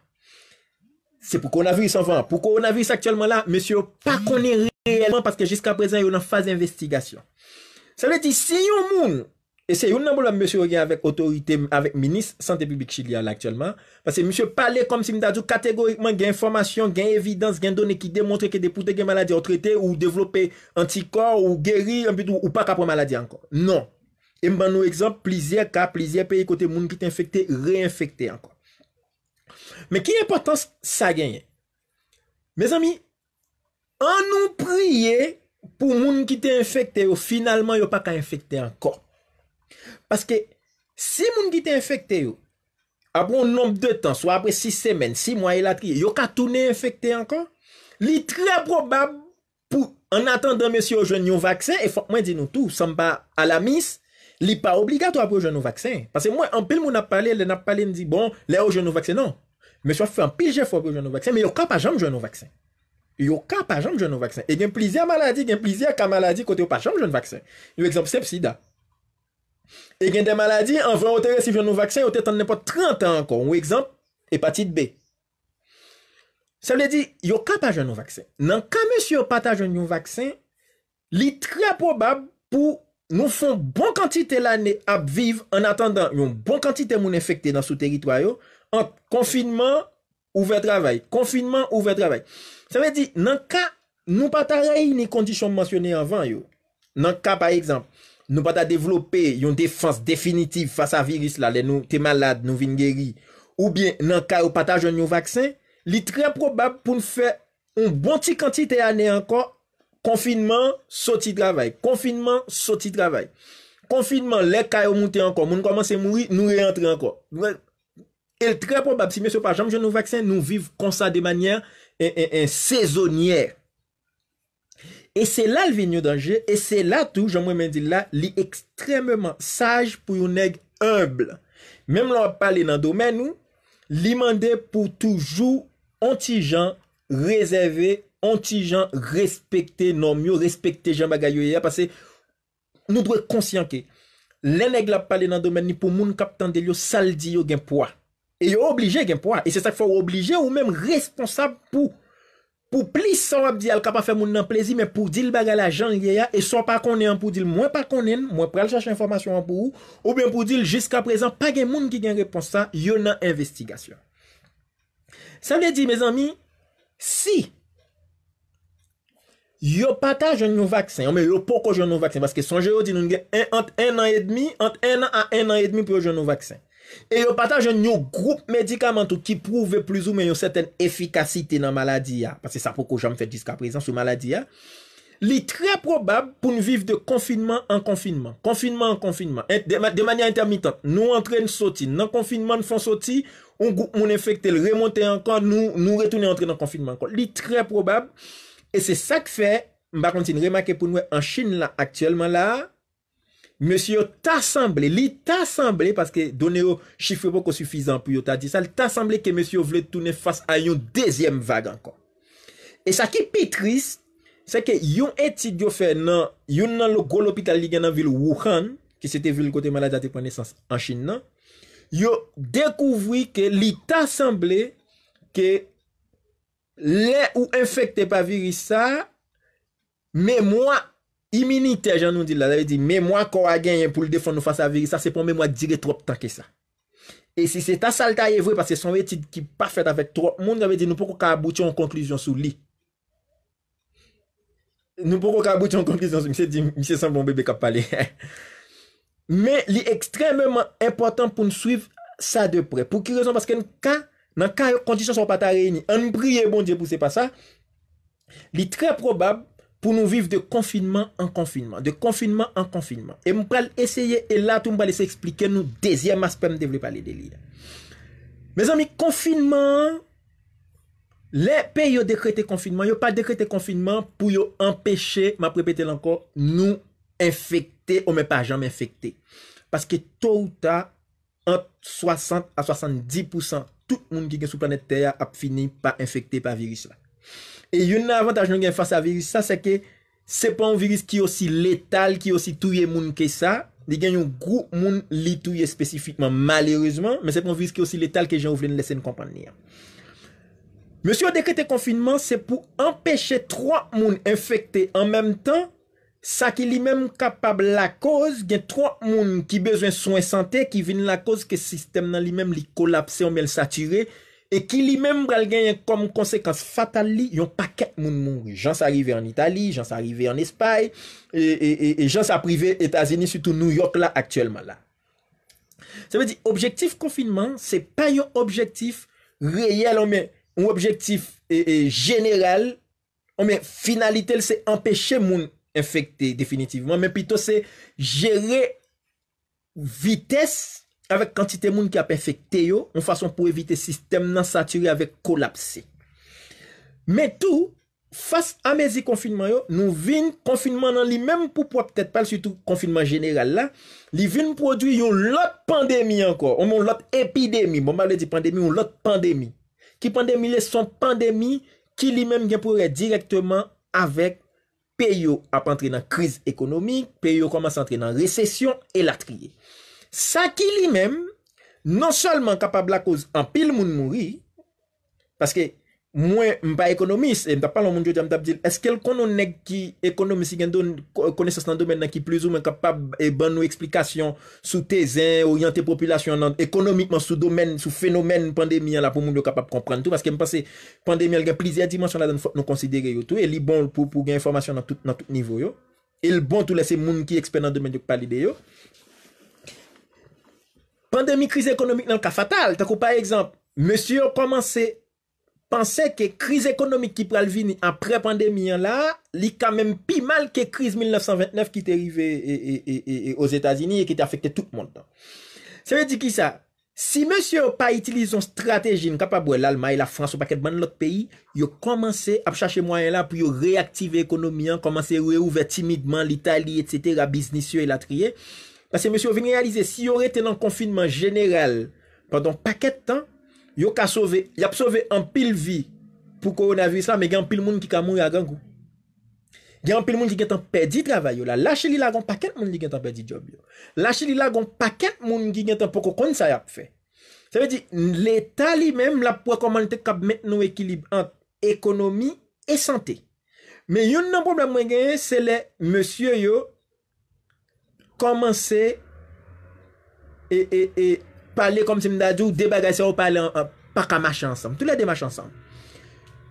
Se pou koronaviris anvan, pou koronaviris aktuelman la, monsye yo pa konen reyelman, paske jiska prezen yo nan faze investigasyon. Se le ti si yon moun, E se yon nanbou la mèche yon gen avèk otorite, avèk minis, Sante Bibik Chilial aktyèlman, Pase mèche pale kom si mda djou kategorikman gen informasyon, Gen evidans, gen donè ki demontre ke depoute gen maladi otrete, Ou devlopè antikor, ou geri, ou pa ka pou maladi ankon. Non. E mban nou exemple, plizè ka, plizè peye kote moun ki te infekte, Re-infekte ankon. Mè ki yon potans sa gen yon? Mèz amy, An nou priye pou moun ki te infekte, Ou finalman yo pa ka infekte ankon. Paske, si moun ki te infekte yo, abron nomb de tan, so apre 6 semen, 6 mwa e latri, yo ka toune infekte ankon, li tre probab pou an atan dan monsi yo joun yo vaksen, e fok mwen di nou tou, san pa alamis, li pa obligato apre yo joun yo vaksen. Pase mwen, an pil moun ap pale, le nap pale ni di, bon, le yo joun yo vaksen, nan. Monsi wap fe an pil jef apre yo joun yo vaksen, me yo ka pa joun yo vaksen. Yo ka pa joun yo vaksen. E gen plizia maladi, gen plizia ka maladi kote yo pa joun yo vaksen. Yo ekzamp se E gen de maladi, anvan ou te resif yon nou vaksen, ou te tan nepo 30 an ankon. Ou ekzamp, hepatit B. Sa vle di, yo kapajan nou vaksen. Nan kamen si yo patajan nou vaksen, li tre probab pou nou son bon kantite la ne ap viv en atandan yon bon kantite moun efekte dans sou teritwayo, an konfinman ouve trabay. Konfinman ouve trabay. Sa vle di, nan ka nou patarey ni kondisyon mansyone anvan yo. Nan ka, pa ekzamp. nou pata devlope yon defans definitiv fasa virus la, le nou te malade, nou vin gery, ou bien nan kayo pata joun nou vaksen, li tre probab pou nou fe un bon ti kantite ane anko, konfinman, soti travay, konfinman, soti travay. Konfinman, le kayo mouten anko, moun komanse moui, nou reantre anko. El tre probab, si mese pa joun nou vaksen, nou viv konsa de manyan en eh, eh, eh, sezoniyer. E se la l ven yo danje, e se la tou, jom wè men di la, li ekstremèman saj pou yon neg eble. Mèm l wè palè nan domè nou, li mandè pou toujou anti-jan, rezève, anti-jan, respèkte nom yo, respèkte jan bagay yo ya, pasè nou drè konsyankè. Len neg l wè palè nan domè ni pou moun kap tan de li yo saldi yo genpwa. E yo oblije genpwa, e se sa fò wè oblije ou mèm responsab pou pou plis sa wap di al kap a fe moun nan plezi, men pou dil baga la jan lye ya, e so pa konen an pou dil mwen pa konen, mwen prel chache informasyon an pou ou, ou ben pou dil jiska prezan, pa gen moun ki gen repons sa, yo nan investigasyon. Sa mwen di, me zanmi, si, yo pata joun nou vaksen, anmen yo poko joun nou vaksen, baske son jero di nou gen, ant en an et demi, ant en an a en an et demi, pou yo joun nou vaksen. E yo patajen yo group medikament ou ki prouve plus ou men yo seten efikasite nan maladi ya. Pase sa pou ko jom fè diska prezant sou maladi ya. Li tre probab pou nou viv de konfinman an konfinman. Konfinman an konfinman. De manyan intermitant. Nou antren soti. Nan konfinman fon soti. Ou moun efektel remonte an kon. Nou retounen antren an konfinman an kon. Li tre probab. E se sa k fe. Mba kontin remake pou nou en chine la aktuelman la. Monsi yo tasemble, li tasemble, paske do ne yo chifre bo ko sufizan pou yo ta di sa, li tasemble ke monsi yo vle toune fas a yon dezyem vaga ankon. E sa ki pitris, sa ke yon etik yo fe nan, yon nan lo gol opital li gen nan vil Wuhan, ki se te vil kote malade a te pwane sans anchin nan, yo dekouvri ke li tasemble ke le ou infekte pa virisa, me mwa ankon, iminite jan nou di la, dave di, me mwa kor agen yon pou l defon nou fasa viri, sa se pon me mwa dire trop tanke sa. E si se ta salta ye vwe, parce son re tit ki pa fete avet trop, moun dave di, nou pokou ka abouti an konklizyon sou li. Nou pokou ka abouti an konklizyon sou, mi se di, mi se san bon bebe kap pale. Me li ekstremement important pou n'suiv sa depre. Po ki rezon, parce ke nan ka, nan ka yon kondisyons wapata reyni, an priye bon di repouse pa sa, li tre probab, pou nou viv de konfinman an konfinman, de konfinman an konfinman. E mou pral eseye, e la tout mou pral lese explike, nou dezyem aspern devle pali deli. Mez ami, konfinman, le pe yo dekrete konfinman, yo pal dekrete konfinman, pou yo empeshe, ma prepetel anko, nou infekte, ou men pa jan m'infekte. Paske to ou ta, ant 60 a 70%, tout moun ki gen sou planet ter, ap fini pa infekte pa virus la. E yon nan avantaj nan gen fasa viris sa seke sepon viris ki osi letal, ki osi touye moun ke sa, di gen yon grou moun li touye spesifikman malerizman, men sepon viris ki osi letal ke jen ou vle n lese n kompan nian. Monsi ou dekrete konfinman se pou empeshe 3 moun infekte en menm tan, sa ki li menm kapab la koz gen 3 moun ki bezwen souen sante, ki vin la koz ke sistem nan li menm li kolapse ou menm satire, E ki li menm bral genye kom konsekans fatal li, yon paket moun moun. Jan sa arrive en Itali, jan sa arrive en Espany, e, e, e, e jan sa prive Etazeni, sütou New York la, aktuelman la. Se mwen di, objektif konfinman, se pa yon objektif reyel, yon objektif general, yon finalitel se empèche moun infekte definitivman, mwen pito se jere vites avèk kantite moun ki apen fèkte yo, yon fason pou evite sistem nan satire avèk kolapse. Mè tou, fase amèzi konfinman yo, nou vin konfinman nan li mèm pou pou apetèd pal, sütou konfinman general la, li vin prodwi yon lot pandemi anko, yon lot epidemi, bon mèm le di pandemi, yon lot pandemi. Ki pandemi le son pandemi, ki li mèm gen pou re direktenman avèk pe yo apen tre nan kriz ekonomi, pe yo koman se entre nan resesyon, e la triye. Sa ki li men, non salman kapab la koz, an pil moun mouri, paske mwen mpa ekonomis, e mta palon moun djo dja mta ap di, eske l konon neg ki ekonomis, si gen don kone sas nan domen nan ki plizoumen kapab, e ban nou eksplikasyon, sou te zin, oyant te populasyon nan, ekonomikman sou domen, sou fenomen pandemi an la, pou moun yo kapab komprenn tou, paske mpan se pandemi al gen plizye dimensyon la, nan fote nou konsidere yo tou, e li bon pou gen informasyon nan tout nivou yo, e l bon tou lese moun ki eksper nan domen yo palide yo, Pandemi kriz ekonomik nan l ka fatal. Takou pa ekzamp, monsi yo komanse, panse ke kriz ekonomik ki pral vin apre pandemi an la, li kamen pi mal ke kriz 1929 ki te rive e os Etazini e, e, e, e ki te afekte tout moun dan. Se yo di ki sa, si monsi yo pa itilize zon stratejin ka pa bou el Alma e la Frans ou paket ban l ot peyi, yo komanse ap chache mwanyan la pou yo reaktive ekonomian, komanse reouve timidman l Itali et cetera, biznisye ou el atriye, Pase monsye yo vin realize, si yo reten an konfinman general, pardon, paket tan, yo ka sove, yap sove an pil vi pou koronaviris la, me gen an pil moun ki ka moun ya gangou. Gen an pil moun ki gen tan pedi travay yo la. Lache li la gon paket moun ki gen tan pedi job yo. Lache li la gon paket moun ki gen tan pokokon sa yap fe. Sa ve di, l'Etat li menm la pou akomanite kab met nou ekilib ant ekonomi e sante. Men yon nan problem mwen genye, se le monsye yo, E, e, e, pale kom se mda djou, de bagay se ou pale an, pa ka machan ansam. Tou la de machan ansam.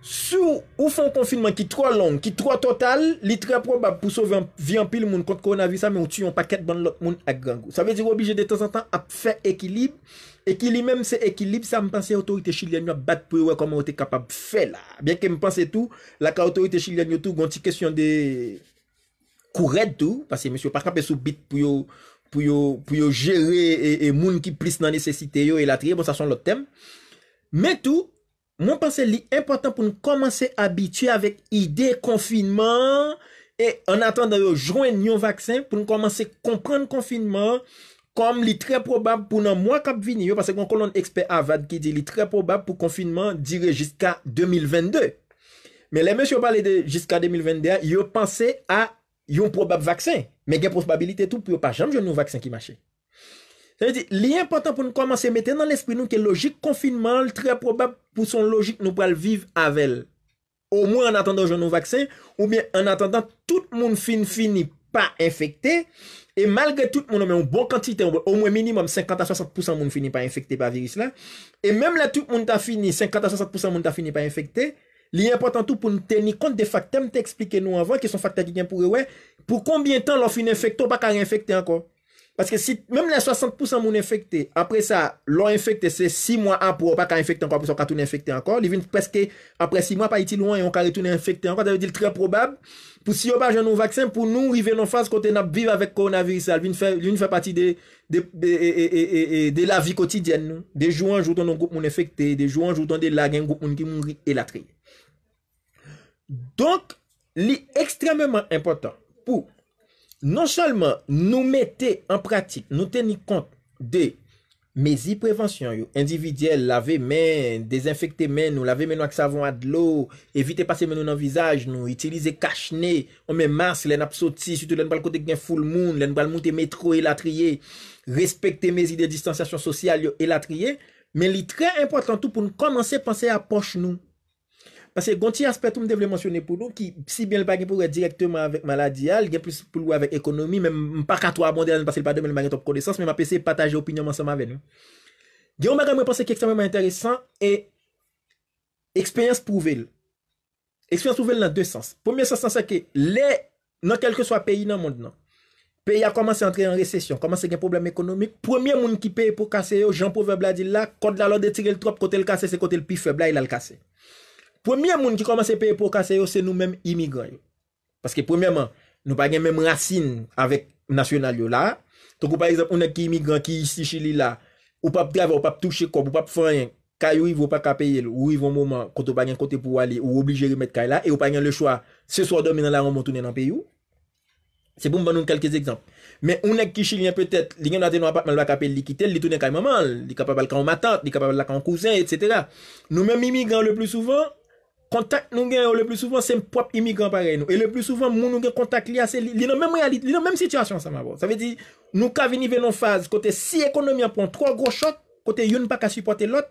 Sou, ou fon konfinman ki tro long, ki tro total, li tre probab pou so vi an pil moun kont koronavi sa, men ou tu yon paket ban lot moun ak gangou. Sa vezi wobi je de ton sentan ap fe ekilib, ekilib menm se ekilib, sa mpansi autorite chilyan yo bat pou yo a koman wote kapab fe la. Bien ke mpansi tou, la ka autorite chilyan yo tou gonti kesyon de... koured tou, pasi monsyo, par kap e sou bit pou yo, pou yo, pou yo jere, e moun ki plis nan nesesite yo, e latri, bon sa son lot tem, men tou, moun panse li important pou nou komanse abitye, avek ide konfinman, e an atan da yo jwenn yo vaksen, pou nou komanse konpran konfinman, kom li tre probab pou nan mwa kap vini yo, pasi kon kolon ekspert avad, ki di li tre probab pou konfinman, dire jiska 2022, men le monsyo pale de jiska 2022, yo panse a, Yon probab vaksen, mè gen prospabilite tout pou yo pa jam joun nou vaksen ki mache. Sè di, li important pou nou komanse mette nan l'espri nou ki logik konfinman, lè tre probab pou son logik nou pral vive avèl. Ou mwen an atendan joun nou vaksen, ou mwen an atendan tout moun fin fini pa infekte, e malge tout moun an mè ou bon kantite, ou mwen minimum 50-60% moun fini pa infekte pa virus la, e mèm la tout moun ta fini, 50-60% moun ta fini pa infekte, Li importantou pou nou teni kont de fakta M te eksplike nou avan, ki son fakta ki gen pou rewe Pou kombien tan lòf yon enfekte, ou baka re-enfekte anko Paske si, mèm la 60% moun enfekte Apre sa, lò enfekte se 6 mwa ap Ou baka re-enfekte anko, apre sa ou ka toune enfekte anko Li vin preske, apre 6 mwa pa iti louan Ou ka re-toune enfekte anko, te ve di l tre probab Pou si yo pa jen nou vaksen, pou nou Ri venon fase kote na biv avèk koronavirisal Vin fè pati de De la vi kotidyen De jouan joutan nou goup moun enfekte Donk, li ekstrememan important pou non solman nou mette en pratik, nou teni kont de mezi prevensyon yo. Individyel, lave men, dezinfekte men, nou lave men wak savon ad lo, evite pase men nou nan vizaj nou, itilize kache ne, ou men mas, len ap soti, sute len bal kote gen ful moun, len bal moun te metro elatriye, respekte mezi de distansasyon sosyal yo elatriye, men li tre important tout pou nou komanse panse aposhe nou. Pase gonti aspet ou mde vle monsyonne pou nou ki si bien l pa gen pou re direkte mwen avèk maladial, gen plus pou l wèvèk ekonomi, mwen pa kato abonde an, mwen pasel pa demen mwen mwen retop kode sens, mwen mwen apese pataje opinyon mwen seman ven. Gen ou mwen gane mwen panse ki ekstrememe mwen enteresan e eksperyans pouvel. Eksperyans pouvel nan de sens. Poumen sens an se ke le nan kelke swa peyi nan moun nan. Peyi a komanse antre an resesyon, komanse gen problem ekonomik. Poumen moun ki peye pou kase yo, jan pouve bladil la, kote la lan de tire l trop, kote l kase se kote l Premye moun ki komanse pe epoka se yo, se nou men imigran yo. Paske premiyaman, nou pa gen men mrasin avèk nasyonal yo la. Tonkou par exemple, unèk ki imigran ki yisi chili la, ou pap drave, ou pap touche kop, ou pap fanyen, kayo yi vo pa kapeye lo, ou yi vo mouman, koto pa gen kote pou wale, ou oblije remet kay la, e ou pa gen le chwa, se so a domi nan la, ou mou tounen an pe yo. Se pou m banoun kelkez ekzamp. Men unèk ki chili, pe tèt, li gen naten wap ap mal baka pe likitel, li tounen kay maman, li kapabal ka an matant, li kap kontak nou gen yo le plou soufan sem pop imigran pare nou, e le plou soufan moun nou gen kontak li a se, li nan menm realit, li nan menm sityasyon sa mabou. Sa ve di, nou ka veni venon faz, kote si ekonomian pon 3 gros chok, kote yon bak a supporte lot,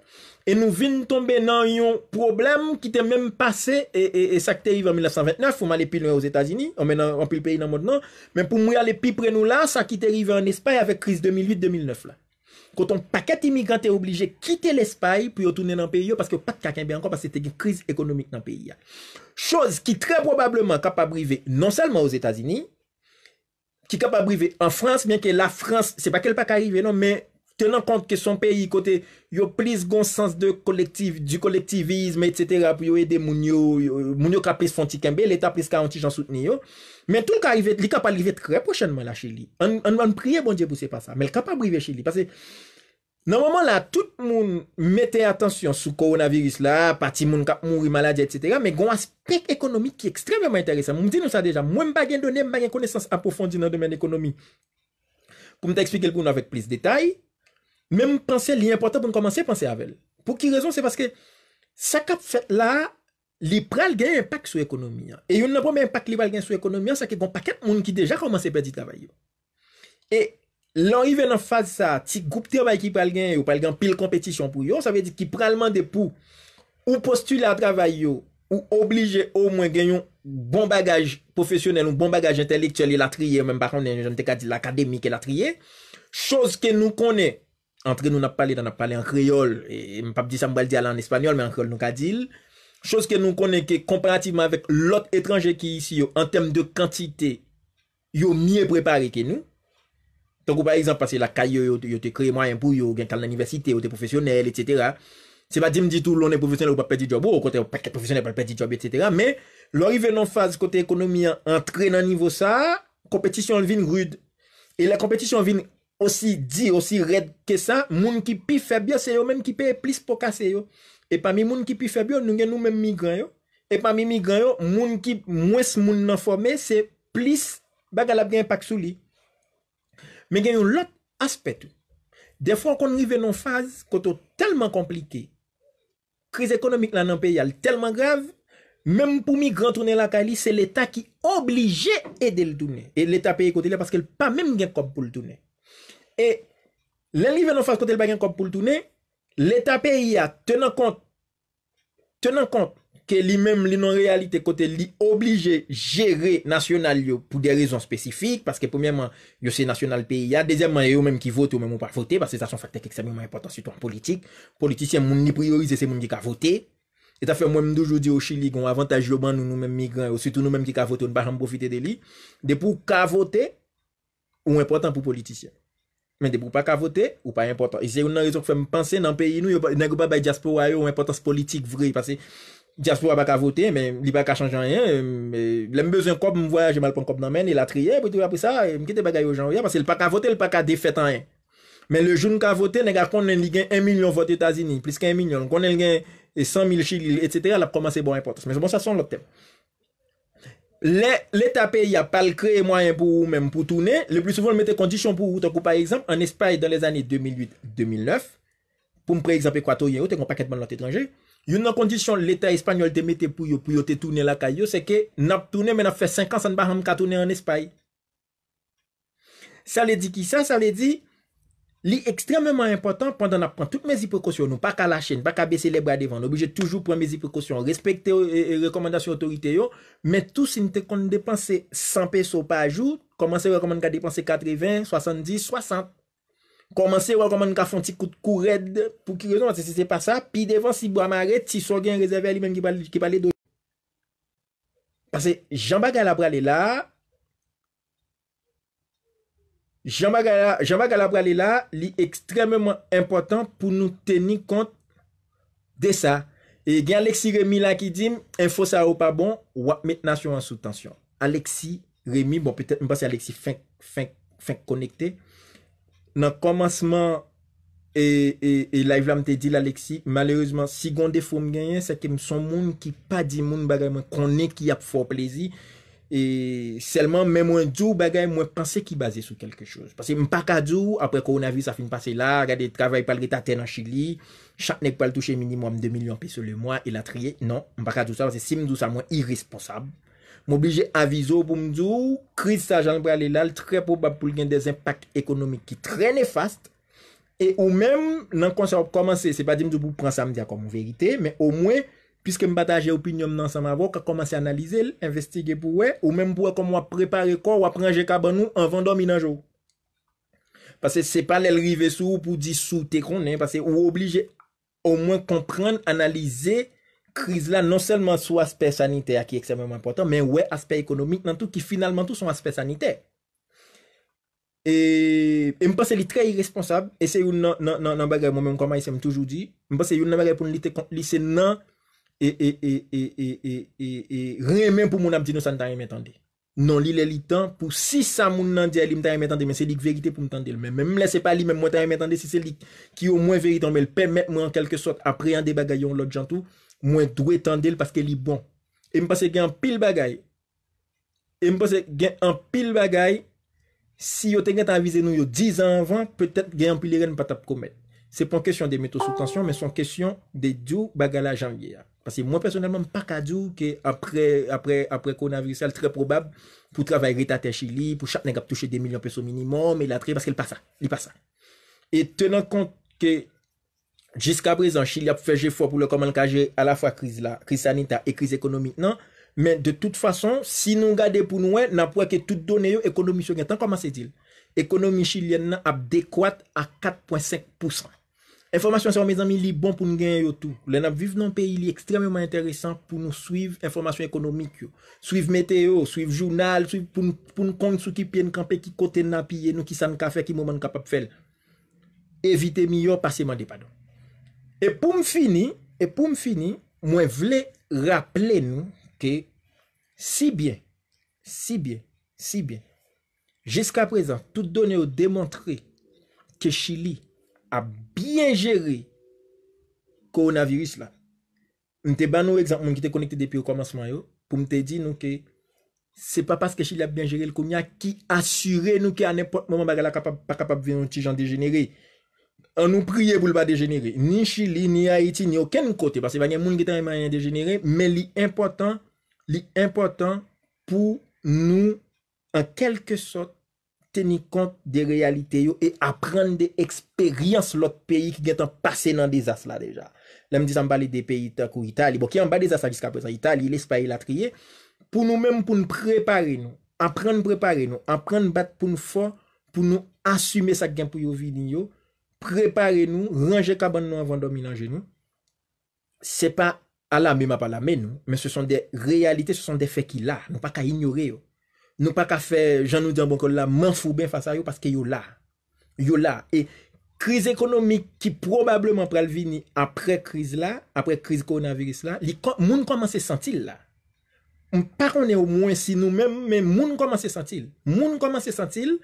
e nou veni tombe nan yon problem, ki te menm pase, e sa ki te rive en 1929, fouman le pi nou e o Zeta Zini, an menm an pil peyi nan mod nan, menm pou moun yale pi pre nou la, sa ki te rive an espay avek kriz 2008-2009 la. Ko ton paket imigrant te oublije kite l'espaye, pou yotounen nan peyo, paske pat kaken ben ankon, paske te gen kriz ekonomik nan peyo. Chose ki tre probableman kapabrive, non salman ouz Etazini, ki kapabrive an Frans, mienke la Frans, se pa kel pak arrive, non men, tenan kont ke son peyi kote yo plis gon sens du kolektivisme, et cetera, pou yo ede moun yo, moun yo ka plis fonti kembe, l'Etat plis ka onti jan souteni yo, men tout li ka palive tre prochenman la che li, an priye bon jebou se pa sa, men ka palive che li, passe, normalman la, tout moun mette atensyon sou koronavirus la, pati moun ka mouri malade, et cetera, men gon aspek ekonomi ki ekstremement enteresan, moun m'm di nou sa deja, mwen mba gen donen mba gen konesans apofondi nan domen ekonomi, pou mta eksplike lpoun avet plis detay, Mem panse li importan pou nan komanse panse avel. Pou ki rezon, se paske sakap fet la, li pral gen impak sou ekonomi. E yon nan pou men impak li val gen sou ekonomi, sa ke kon paket moun ki deja komanse perdi travay yo. E lan yon ven nan fad sa, ti goup travay ki pral gen, ou pral gen pil kompetisyon pou yo, sa ve di ki pralman de pou ou postule a travay yo, ou oblige ou mwen gen yon bon bagaj profesyonel, ou bon bagaj intelektuel, yon la triye, men bakan, jante ka di l'akademik, yon la triye. Chose ke nou konen, entre nou nap pale, nan nap pale an kreyol, e m pap di sa mbal di ala an espanyol, men an kreyol nou ka dil, chos ke nou konen ke, komparativeman avèk lot etranje ki isi yo, an tem de kantite, yo mye prepare ke nou, tan kou pa exemple, se la kayo yo te kreye mayen pou yo, gen kal nan aniversite, yo te profesyonel, et cetera, se pa di m di tou, lounen profesyonel ou pa pedi job, ou kote profesyonel pa pedi job, et cetera, men, lor y venon faz, kote ekonomi, an tre nan nivou sa, kompetisyon vin grud, e la Osi di, osi red ke sa, moun ki pi febyo se yo, menm ki pe e plis po kase yo. E pa mi moun ki pi febyo, nou gen nou menm migran yo. E pa mi migran yo, moun ki mwes moun nanforme, se plis bagalap gen paksou li. Men gen yon lot aspet yo. De fwa kon rive nan faz, koto telman komplike, kriz ekonomik lan nan pe yal telman grav, menm pou migran toune la kali, se l'Etat ki oblije ede l'doune. E l'Etat pe ekote le, paske l'pa menm gen kop pou l'doune. E lè li vè nan fase kote l'bagyan kop pou l'tounè, l'Etat-Peyi a tenan kont, tenan kont ke li mèm li nan realite kote li oblige jere nasyonal yo pou de rezon spesifik, paske poumyèman yo se nasyonal Peyi a, dezyèman yo mèm ki vote ou mèm ou pa vote, paske sa son fakte kekse mèm ou mèm apatansi tou an politik, politisyen moun li priorize se moun di ka vote, etafè mwen mdou jodi ou chili goun avantage yo ban nou nou mèm migran, ou sitou nou mèm ki ka vote ou mèm pa profite de li, de pou ka vote ou mèm apatansi pou politisyen. Men de pou pa ka vote ou pa importan. E se yon nan rezon ki fèm panse nan peyi nou, yon nan go pa bay diaspora yo ou importans politik vre. Pase diaspora pa ka vote, men li pa ka chanj an yon, men lem bezon kop mwen voyaje mal pon kop nan men, e la triye pou tou apre sa, e mkite bagay yo jan ou ya, pase l pa ka vote, l pa ka defet an yon. Men le joun ka vote, negar konen li gen 1 milyon vote Etazini, pliske 1 milyon, konen li gen 100 mil chili, etc, la promanse bon importans. Men bon sa son lot teme. L'État P, y a pal kreye mwayen pou ou menm pou toune. Le plus souvent, le mette kondisyon pou ou. Takou, par exemple, en Espaye, dans les années 2008-2009, pou m pre-exemple, kwato y en ou, te kon paket ban l'ant étranger, yon nan kondisyon, l'État Espanyol te mette pou yo, pou yo te toune lakay yo, se ke nap toune, men ap fè 50 san baham ka toune en Espaye. Sa le di ki sa, sa le di... Li ekstremement impotant, pandan ap pran tout mezi prekosyon nou, pa ka la chen, pa ka bese le bra devan, nou bi je toujou pran mezi prekosyon, respekte euh, euh, yo rekomandasyon otorite yo, men tou si nou te kon depanse 100 peso pa ajout, komanse yo rekomande ka depanse 80, 70, 60, komanse yo rekomande ka fon ti kout kou red, pou ki rezon, se se se pa sa, pi devan si bo amare, ti so gen rezervè li, men ki pale do. Pase, jambaga la brale la, Jean-Marc Galaprali la, li ekstremement important pou nou teni kont de sa. E gen Alexi Rémi la ki dim, enfo sa ou pa bon, wap met nasyon an soutansyon. Alexi Rémi, bon pètè, mwen pa se Alexi fènk konekte. Nan komanseman, e live la mte di l'Alexi, malèrezman, si gonde fòm genyen, se ke mson moun ki pa di moun bagay mwen konek ki ap fòr plezi. E selman men mwen djou bagay mwen pense ki baze sou kelke chouz. Pase mpaka djou apre koronavis a fin pase la, gade travay pal reta ten an chili, chak nek pal touche minimum 2 milyon pise le mwa, e la triye. Non, mpaka djou sa, se si mdou sa mwen irisponsab. M oblije avizo pou mdou, kriz sa jan brale lal, trepou bab pou gen de zimpak ekonomik ki tre nefast. E ou men, nan konser op komanse, se pa di mdou pou pransa mdi akon mwen verite, men ou mwen... Piske m bata aje opinyon nan san ma vok, a komanse analize l, investige pou we, ou menm pou we koman prepare kon, wapranje kaban nou, an vando minan jo. Pase se pal el rive sou, pou di sou te konen, pase ou oblige, ou mwen kompran, analize kriz la, non selman sou asper sanite, a ki eksemen m apotan, men we asper ekonomik nan tou, ki finalman tou son asper sanite. E, e m pase li tre irresponsab, e se yon nan bagay, mwen menm koman se m toujou di, m pase yon nan bagay pou li se nan, e, e, e, e, e, e, e, e, e, re men pou moun ap di nou san tan remetande. Non li li tan pou si sa moun nan di a li mwen tan remetande, men se lik verite pou mwen tan dele. Men mwen mwen mwen se pa li, men mwen tan remetande si se lik ki ou mwen verite, an men l pèm mwen an kelke sot apre yon debaga yon lot jantou, mwen dwe tan dele paske li bon. E mwen pase gen an pil bagay, e mwen pase gen an pil bagay, si yo ten gen tan avize nou yo 10 an an 20, pwetet gen an pil li ren patap komet. Se pon kesyon de meto soutansyon, men son kesyon de diou bag Pase mwen personelman, pa kadou ki apre koronavirsel, tre probab pou travay ritate chili, pou chaknen gap touche 2 milyon peso minimum, e la tre, paske li pa sa. E tenan kont ke, jiska prezan, chili ap feje fwo pou lèkoman kaje, ala fwa kriz la, kriz sanita, e kriz ekonomi nan, men de tout fason, si nou gade pou noue, nan pou akè tout done yo ekonomi chilien. Tan koman se dil? Ekonomi chilien nan ap dekwad a 4.5%. Enformasyon sa ou me zanmi li bon pou nou genye yo tou. Le nan vive nan peyi li ekstremement enteresan pou nou suiv informasyon ekonomik yo. Suiv meteo, suiv jounal, suiv pou nou kong sou ki pien kanpe ki kote nan piye nou ki san kafe ki mouman kapap fel. Evite mi yo pasiman de padon. E pou m fini, e mwen vle rappele nou ke si bien, si bien, si bien, jeska prezant, tout donye ou demontre ke chili a byen jere koronavirus la. Un te ban nou ekzamp, moun ki te konekte depi ou komanseman yo, pou mte di nou ke se pa paske chile a byen jere l kounya ki asyre nou ke an epot moun bagala pa kapap ven yon ti jan degenere. An nou priye boulba degenere. Ni chile, ni Haiti, ni oken kote, basi vanyan moun getan yon mayan degenere, men li impotant, li impotant pou nou an kelke sot teni kont de realite yo e apren de eksperyans lot peyi ki gen ton pase nan de zas la deja. La m dizan bali de peyi takou itali. Bo ki an bali de zas la diska apre sa itali, il espaye la triye. Pou nou menm pou nou prepare nou, apren nou prepare nou, apren nou bat pou nou fon, pou nou asume sa gen pou yo vide yo, prepare nou, range kaban nou avan do minanje nou. Se pa ala me ma pala me nou, men se son de realite, se son de fe ki la, nou pa ka ignore yo. Nou pa ka fe, jan nou di an bon kol la, man fou ben fasa yo, paske yo la. Yo la. E kriz ekonomik ki probableman pral vini apre kriz la, apre kriz koronavirus la, moun koman se sentil la. M pa konen ou mwen si nou, men moun koman se sentil. Moun koman se sentil,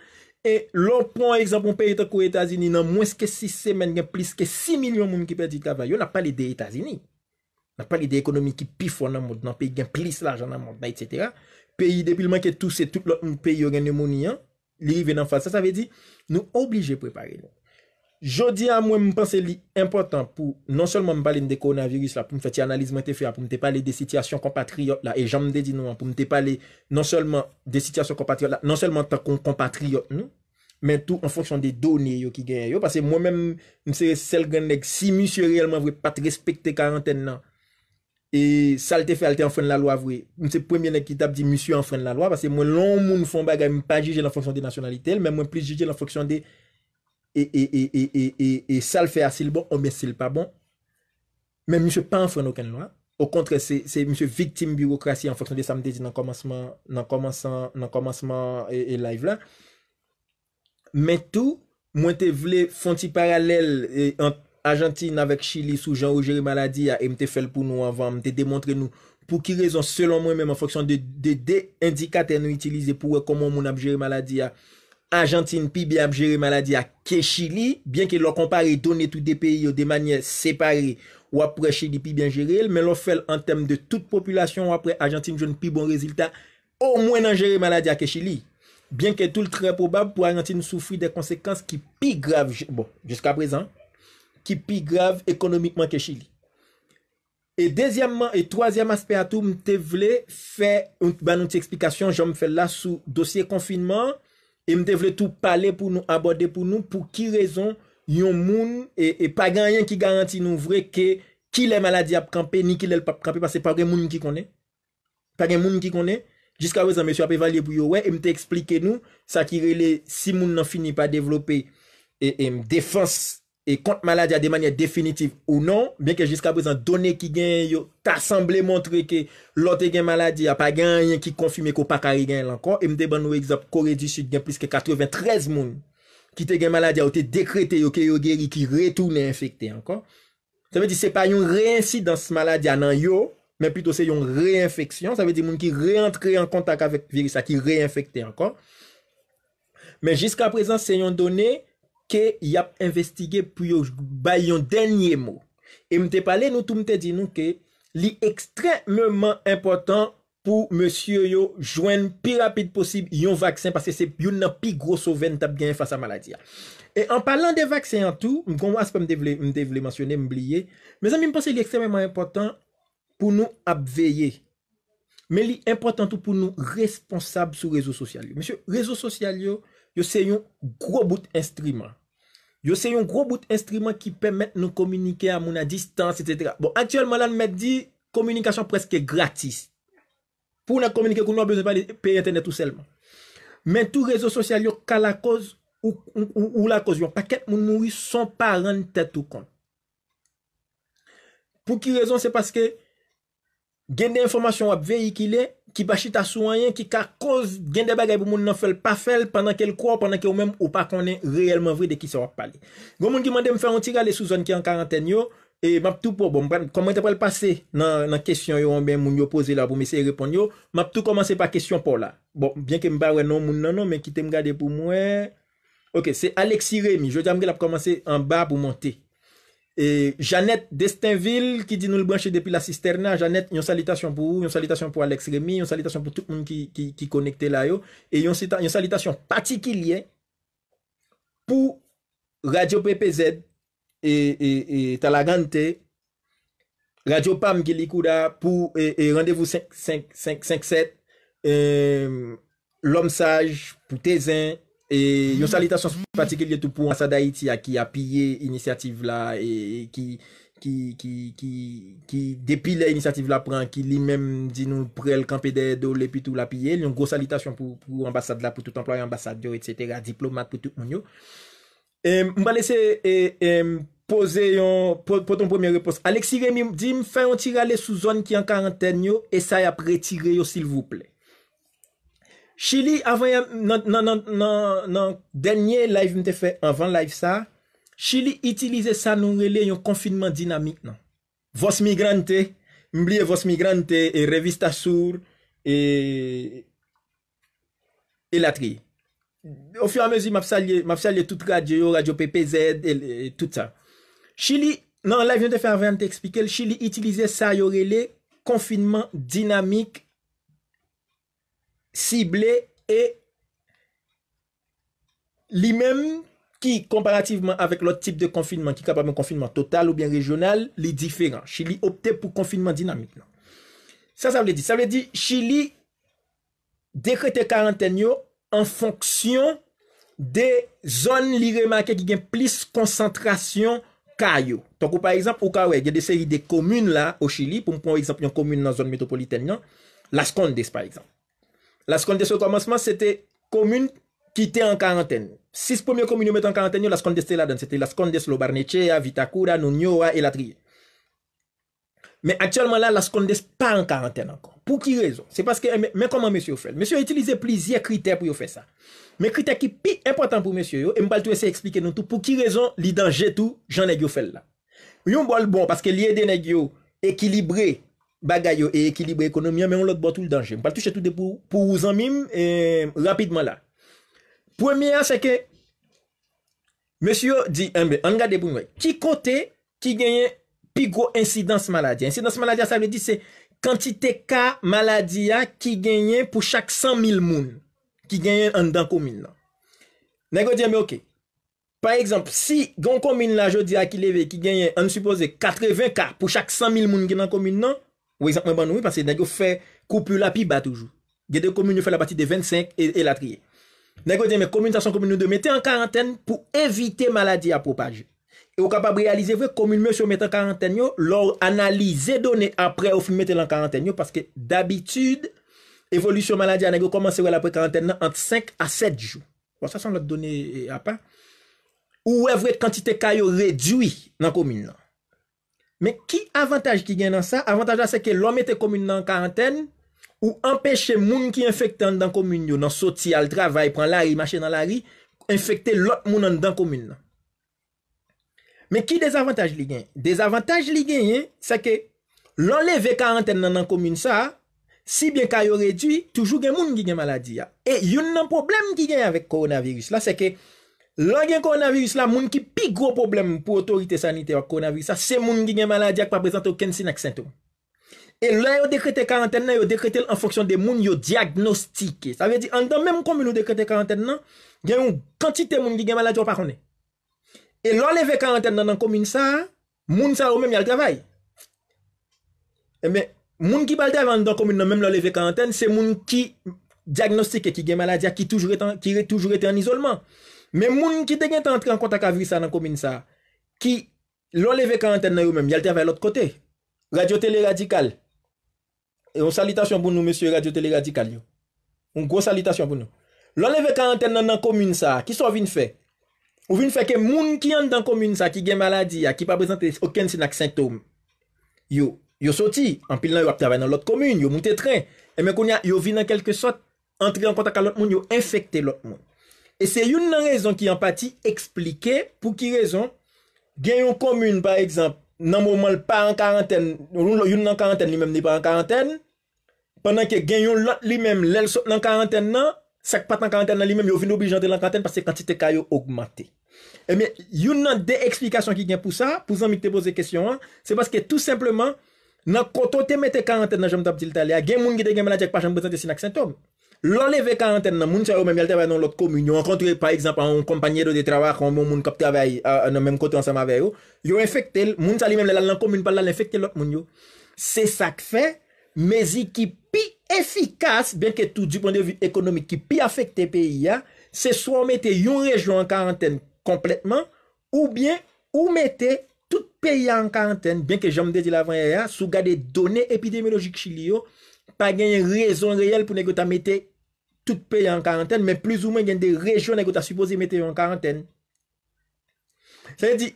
e lor pon ekzampon pe etakou etazini, nan mwen ske 6 semen gen plis, ske 6 milyon moun ki perdi kava, yo na pali de etazini. Na pali de ekonomik ki pifon nan moun, nan pe gen plis la, jan nan moun bay, etc., peyi debilman ke tou se, tout lò, peyi yò renè mouni an, li rive nan fad, sa sa ve di, nou oblije prepare nou. Jodi an mwen mwen panse li, impotant pou, non solman mwen balen de koronavirus la, pou mwen feti analizman te fe, pou mwen te pale de sityasyon kompatriot la, e jan mwen de di nou an, pou mwen te pale, non solman de sityasyon kompatriot la, non solman ta kon kompatriot nou, men tou, an fonksyon de donye yo ki genye yo, pase mwen men mwen se sel gennek, si mwen se relman vwe pati respekte karanten nan, E salte fe alte anfren la lo avwe. Mse premien ekitab di msye anfren la lo. Pase mwen lon moun fon baga mwen pa jije la fonksyon de nasyonalite. Mwen mwen plis jije la fonksyon de... E, e, e, e salfe asil bon, o mwen sil pa bon. Men msye pa anfren oken lo. O kontre, se msye viktim birokrasi an fonksyon de samdezi nan komansman e live la. Men tou, mwen te vle fon ti paralel... Argentine avek chili sou jan ou jere maladi a, e mte fel pou nou avan, mte demontre nou, pou ki rezon selon mwen men, mwen foksyon de de indikate an nou itilize pou wek koman moun ap jere maladi a. Argentine pi bi ap jere maladi a ke chili, byen ke lor kompare donne tout de peyi ou de manye separe, ou apre bon chili pi bi an jere el, men lor fel an tem de tout populasyon, ou apre Argentine jene pi bon rezultat, ou mwen an jere maladi a ke chili. Byen ke tout le tre probable pou Argentine soufri de konsekans ki pi grave, bon, jusqu'a prezant, ki pi grave ekonomikman ke chili. E dezyamman, e troasyam aspe atou, mte vle fè, ban nou ti eksplikasyon, jom fè la sou dosye konfinman, e mte vle tou pale pou nou, abode pou nou, pou ki rezon, yon moun, e, e pa gen yon ki garanti nou vre, ki le maladi ap kampe, ni ki le pap kampe, pa se pa gen moun ki kone. Pa gen moun ki kone, jiska wè zan mèsyo ap evalye pou yowè, e mte eksplike nou, sa ki rele, si moun nan fini pa devlope, e, e m defans, e kont malady a de manye definitiv ou non, ben ke jiska prezant, donè ki gen yo, ta semblè montre ke, lote gen malady, a pa gen yon ki konfume ko pakari gen lankon, e mde ban nou ekzop, Kore du Sud gen plus ke 93 moun, ki te gen malady a ou te dekrete yo, ke yo gen yon ki retoune infekte lankon, sa ve di se pa yon re-inside dans malady a nan yo, men plito se yon re-infeksyon, sa ve di moun ki re-entre en kontak avèk virisa, ki re-infekte lankon, men jiska prezant se yon donè, ke yap investige pou yo bay yon denye mou. E mte pale nou tou mte di nou ke li ekstremement important pou monsye yo jwen pi rapide posib yon vaksen parce se yon nan pi grosso ven tap gen fasa maladia. E an palan de vaksen an tou, m konwa se pa m de vle mansyone, m bliye, me zan mi m pense li ekstremement important pou nou ap veye. Me li important tou pou nou responsab sou rezo sosyal yo. yo se yon gro bout instryman. Yo se yon gro bout instryman ki pèmèt nou kominike a moun a distans, etc. Bon, aktuelman lan mèt di, kominikasyon preske gratis. Pou nan kominike kou nou ap bezon pa de pey entenè tou selman. Men tou rezo sosyal yon ka la koz ou la koz, yon pa ket moun mou yon son par an tèt ou kon. Pou ki rezon se paske gen de informasyon ap veyikile, ki bashi ta souanyen, ki ka koz gen de bagay pou moun nan fel pa fel pandan ke l kwa, pandan ke ou men ou pa konen reyelman vre de ki sa wap pale. Gon moun di mande m fè an tira le souzon ki an karenten yo, e map tou pou, bon, koman te prel pase nan kesyon yo, yon ben moun yo pose la pou mesye repon yo, map tou komanse pa kesyon pou la. Bon, bien ke mba wè non moun nanon, men ki tem gade pou mwen... Ok, se Alexi Rémi, jò jam gel ap komanse an ba pou monte. E Janette Destinville ki di nou lbranche depi la cisterna Janette yon salitasyon pou ou, yon salitasyon pou Alex Remy Yon salitasyon pou tout moun ki konekte la yo e Yon salitasyon patikilye pou Radio PPZ E, e tala gante, Radio PAM Gili Kouda E Rendezvous 5-7, L'Homme Sage pou Tezen E yon salitasyon spati ke liye tout pou ambasade Haiti a ki apiye inisiativ la E ki depile inisiativ la pran ki li menm di nou prel kampede dole epi tout la apiye Yon go salitasyon pou ambasade la pou tout employe ambasade yo etc. diplomat pou tout moun yo Mba lese pose yon poton pwemye repos Aleksi remi dim fè yon tire ale sou zon ki an karenten yo e say apre tire yo sil vouple Chili avoyan, nan denye live mte fe, anvan live sa, chili itilize sa nou rele yon konfinman dinamik nan. Vos migrante, mbliye vos migrante, revista sur, e latri. O fyo amezi map salye, map salye tout radio, radio PPZ, tout sa. Chili, nan live mte fe avoyan te ekspikel, chili itilize sa yo rele konfinman dinamik, Sible e li menm ki komparativeman avèk lòt tip de konfinman, ki kapame konfinman total ou bien rejonal, non? li diferan. Chili optè pou konfinman dinamik nan. Sa sa vle di. Sa vle di, Chili dekrete karantènyo an fonksyon de zon li remakè ki gen plis konsantrasyon karyo. Tonkou par exemple, ou karye, gen de seri de komun la ou Chili, pou mpon exemple yon komun nan zon metropolitènyo, non? Las Condes par exemple. La skondese ou komanseman, se te komune ki te an karantene. Sis pomyon komune ou met an karantene yo, la skondese te la dan. Se te la skondese, lo barneche, a vitakura, nou nyowa, e la triye. Me aktyalman la, la skondese pa an karantene ankon. Pou ki rezon? Se paske, me koman mesyo ou fel? Mesyo ou etilize plizye kriter pou yo fe sa. Me kriter ki pi important pou mesyo yo, e mbal tou ese eksplike nou tou, pou ki rezon, li danje tou, jan e gyo fel la. Yon bol bon, paske li eden e gyo ekilibre. Bagay yo e ekilibre ekonomya Men on lot bo tout le danje Mpal touche tout de pou Pou ou zanmim e, Rapidman la Premier se ke Monsiyo di An gade pou mwen Ki kote ki genyen Pi go insidans maladya Insidans maladya sa mwen di se Kantite ka maladya Ki genyen pou chak 100.000 moun Ki genyen an dan komine nan Nengo di an be ok Par exemple si Gon komine la Je di akileve Ki genyen an supose 80 ka pou chak 100.000 moun Ki genyen an komine nan Ouye, zan mwen ban nouye, panse nage fè koupu la pi ba toujou. Gye de komun yo fè la pati de 25 e la triye. Nage bon, euh, yo diye, mè, komun, zan son komun yo de metè an karantèn pou evite maladi apropaje. E ou kapab realize vwe, komun, mè, sou metè an karantèn yo, lor analize donè apre ou fè metè an karantèn yo, paske d'abitude, evolusyon maladi an nage yo komanse wè la pati karantèn nan ant 5 a 7 jou. Ouwa, sa san mwen donè apap. Ouwe, vwe, kantite kayo redwi nan komun yo. Men ki avantaj ki gen nan sa? Avantaj la seke lomete komine nan karantene Ou empeshe moun ki infekte nan komine yo nan soti al travay, pran lari, mache nan lari Infekte lot moun nan dan komine nan Men ki dezavantaj li gen? Dezavantaj li gen ye seke lom leve karantene nan komine sa Si bien kayo redwi, toujou gen moun ki gen maladi ya E yon nan problem ki gen avek koronavirus la seke Lo gen koronaviris la, moun ki pi gro problem pou otorite sanite wak koronaviris la, se moun gen maladyak pa prezante wak kensi nak sentou. E lo yo dekrete karantene nan, yo dekrete l'anfonksyon de moun yo diagnostike. Sa ve di, an dan menm konmoun yo dekrete karantene nan, gen yon kantite moun gen maladyak wak pa kone. E lo leve karantene nan an konmoun sa, moun sa ou menm yal travay. E men, moun ki balde avan an konmoun nan menm lo leve karantene, se moun ki diagnostike ki gen maladyak ki toujou eten an isolman. Men moun ki te gen te antre an kontak a vir sa nan komine sa, ki loun leve karenten nan yo men, yal te avay lout kote. Radio Télé Radical. E yon salitasyon pou nou, Monsye, Radio Télé Radical, yo. Yon gwo salitasyon pou nou. Loun leve karenten nan komine sa, ki sou avin fe, avin fe ke moun ki yon nan komine sa, ki gen maladi, ki pa prezente okensi nak sintoum, yo, yo soti, an pil nan yo ap travay nan lout komine, yo moun te tren, e men kon ya yo vi nan kelke sot, antre an kontak a lout moun, yo infekte lout moun. Et c'est une raison qui en partie expliquée. pour qui raison gagne une commune par exemple dans moment pas en quarantaine une en quarantaine lui même n'est pas en quarantaine pendant que gagne l'autre lui même l'elle en quarantaine là ça pas en quarantaine lui même il vient obligé d'être en quarantaine parce que quantité caillou augmenté et eh bien une des explications qui vient pour ça pour vous poser poser question hein, c'est parce que tout simplement dans quand tu mettez en quarantaine dans j'aime dit qui pas besoin de symptômes lòle ve karenten nan moun sa yo mèm yal te vay nan lòt komun yo, an kontre par ekzampan an kompanyero de travak an moun euh, euh, moun kap te vay nan mèm kote an sema vè yo, yo efekte, moun sa li mèm lè lal lankomun pal lal efekte lòt moun yo. Se sak fe, mezi ki pi efikas, ben ke tou du pwandev ekonomik ki pi afekte pe ya, se so mète yon rejou an karenten kompletman, ou bien ou mète tout pe ya an karenten, ben ke jom de di la vwen ya, sou gade donè epidemiologik chi li yo, pa genye rezon reyel pou nekou ta mète tout paye an karenten, men plis ou men gen de rejyon ekou non ta supose mette yo an karenten. Sa yon di,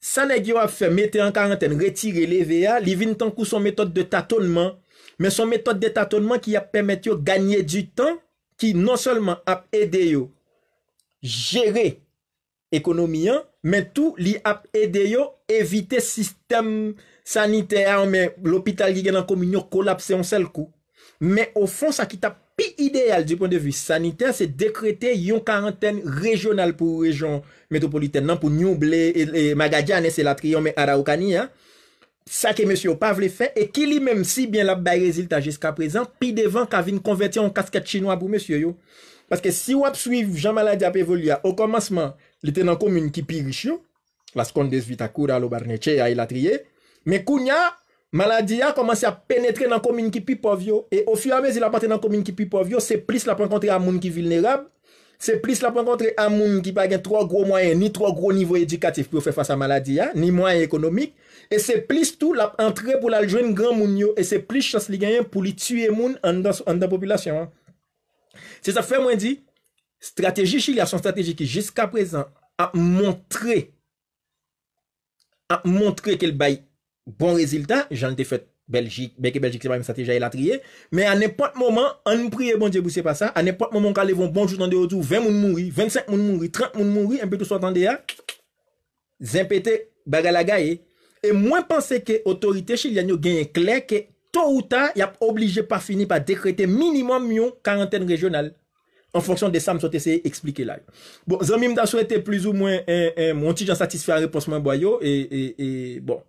sa negyo ap fè mette yo an karenten, retire l'EVA, li vin tan kou son metote de tatonman, men son metote de tatonman ki ap pèmètyo ganyè du tan, ki non solman ap edeyo jere ekonomian, men tou li ap edeyo evite sistem sanitey an, men l'opital ki gen an kominyo kolapse yon sel kou, men ou fon sa ki tap idéal du point de vue sanitaire, c'est décréter une quarantaine régionale pour région métropolitaine, non pour Nioblé et, et c'est la triomphe hein. et Ça que monsieur Pavle fait, et qui lui même si bien la baye résultat jusqu'à présent, pi devant qu'a venir convertir en casquette chinois pour monsieur yo. Parce que si on suivi, Jean Maladi à Pévolia, au commencement, il était dans une commune qui plus riche la seconde 18 à Koura, l'Obarneche, à Ilatrié, mais Kounia, Maladi a komanse a penetre nan komin ki pi povyo, e ofi amez il apate nan komin ki pi povyo, se plis la penkontre a moun ki vilnerab, se plis la penkontre a moun ki bagen 3 gro mwayen, ni 3 gro nivou edikatif pou yo fe fasa maladi a, ni mwayen ekonomik, e se plis tou la entre pou la joen gran moun yo, e se plis chans li ganyan pou li tue moun an dan popilasyon. Se sa fe mwen di, strategi chi li a son strategi ki jiska prezan, a montre, a montre ke l bayi, Bon rezilta, jan de fèt Beljik, beke Beljik se pa yon sati jaye latriye, men an epot moman, an mpriye bon diyebou se pa sa, an epot moman ka levon bon joutan de otou, 20 moun mouri, 25 moun mouri, 30 moun mouri, mpe tout se otan de ya, zan pete baga la gaye. E mwen panse ke otorite chil yanyo genye kler ke to ou bon, ta yap oblije pa fini pa dekrete minimum yon karenten rejonal an fonksyon de sa msote se eksplike la. Bon, zan mime da sou ete plus ou mwen mwanti jan satisfe a reposman boyo e bon.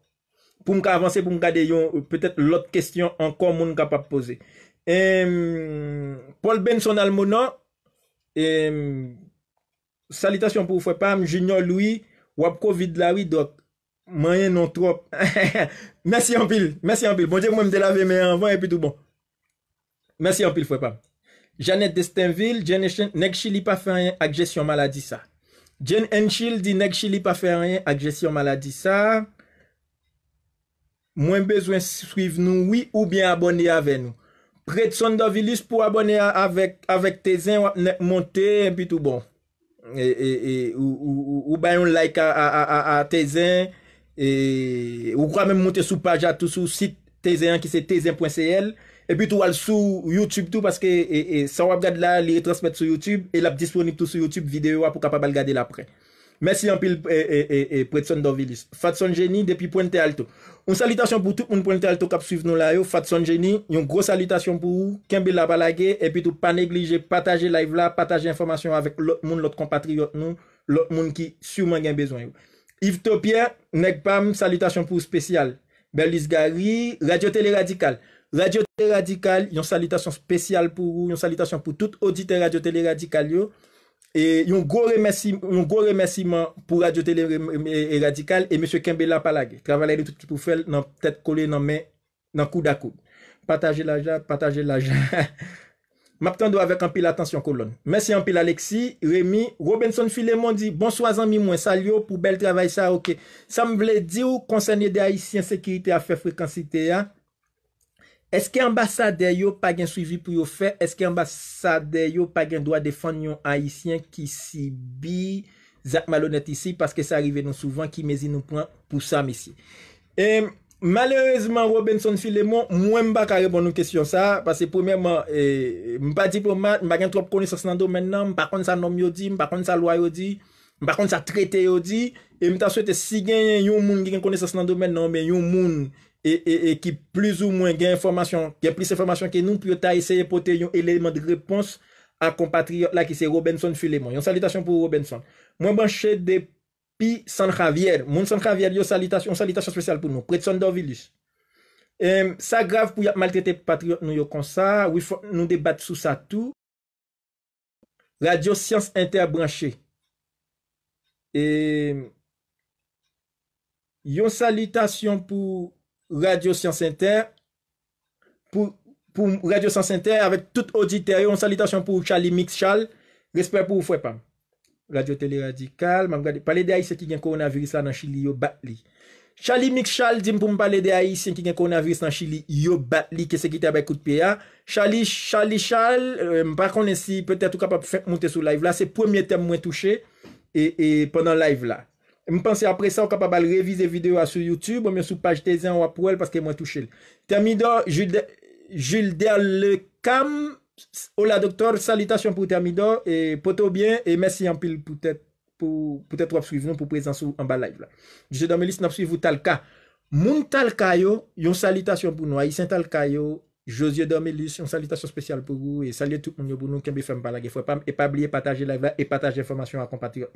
pou m ka avanse pou m kade yon ou petet l ot kestyon ankon moun ka pa pose eee Paul Benson almonan eee salitasyon pou fwe pam jinyon loui wap kovid lawi dot mayen non trop mersi yon pil mersi yon pil bon dik mwen m de lave men anvan e pi tou bon mersi yon pil fwe pam Janet Destinville jen enchil di nek chili pa fe ryen ak jesyon maladi sa jen enchil di nek chili pa fe ryen ak jesyon maladi sa Mwen bezwen suiv nou, oui ou byen abonye ave nou. Pred Sondavilis pou abonye avek Tezen, montè, e pi tou bon. Ou bayon like a Tezen, e, ou kwa men montè sou page a tout sou, sit Tezen ki se tezen.cl, e pi tou wal sou YouTube tou, paske e, e, sa wap gad la liye transmit sou YouTube, e lap disponib tou sou YouTube video, apou kapabal gade la prek. Mersi yon pil eh, eh, eh, pretson Dovilis. Fatson Geni, depi Pointe Alto. Un salitasyon pou tout moun Pointe Alto kap suiv nou la yo. Fatson Geni, yon gros salitasyon pou ou. Kembe la balage, epi tou pa neglije, pataje live la, pataje informasyon avèk lòt moun lòt kompatriot nou, lòt moun ki souman gen bezwen yo. Yves Topier, Nek Bam, salitasyon pou ou spesyal. Berlis Gari, Radio Télé Radical. Radio Télé Radical, yon salitasyon spesyal pou ou, yon salitasyon pou tout audite Radio Télé Radical yo. E yon gwo remesiman pou Radyotele Radikal E M. Kembe la palage Travalye li toutou fel nan ptet kole nan non, non, men Nan kou da kou Pataje la ja, pataje la ja Maptando avek anpil atensyon kolon Mese anpil Aleksi, Remi, Robinson Filemon Di bonsoazan mi mwen salyo pou bel travay sa Ok, sa m vle di ou konsenye de haisyen Sekirite a fe frekansite ya Eske ambasade yo pa gen suivi pou yo fe? Eske ambasade yo pa gen dwa defon yon haisyen ki si bi? Zak malonet isi, paske sa arrive nou souvan ki mezi nou pran pou sa misi. Malerezman Robinson Filemon, mwen ba karebon nou kesyon sa, paske pwemèman, e, mba diplomat, mba gen trop koni sasnando men nan, mba kon sa nom yo di, mba kon sa loy yo di, mba kon sa trete yo di, e mta souwete si gen yon moun gen koni sasnando men nan, men yon moun, E, e, e ki plus ou mwen gen informasyon gen plis informasyon ki nou pou yo ta ese epote yon elemen de repons a kompatriyon la ki se Robinson Fulemon yon salutasyon pou Robinson mwen banche de pi San Javier moun San Javier yon salutasyon yon salutasyon spesyal pou nou sa grav pou yon maltrete patriyon nou yon konsa nou debat sou sa tou radio siyans interbranche yon salutasyon pou Radio Science Inter, pou Radio Science Inter, avè tout auditè, yon salitasyon pou Charlie Mixchal, respèp pou ou fwèpam. Radio Téléradikal, man gade, pale de aïs yon ki gen koronaviris lan chili yo bat li. Charlie Mixchal, dim pou m pale de aïs yon ki gen koronaviris lan chili yo bat li, kè se gita bè kout pè ya. Charlie, Charlie Charles, euh, m pa konen si, pètè tout kap ap fèk moutè sou live la, se pwèmye tem mwen touche, e pwèndan live la. Mpansi apre sa, w kapabal revize video a sou YouTube, w mi sou page tezen w apou el, paske mwen touche el. Termi do, jil der le kam, hola doktor, salitasyon pou termi do, e poto bien, e mersi yon pil pou tèt, pou tèt w ap suiv nou pou prezansou an ba live la. Jouzio Dormelis, n ap suiv w tal ka. Moun tal kayo, yon salitasyon pou nou, ayisen tal kayo, Jouzio Dormelis, yon salitasyon spesyal pou nou, e sali tout moun yo pou nou, e pataj de informasyon a kompati yo.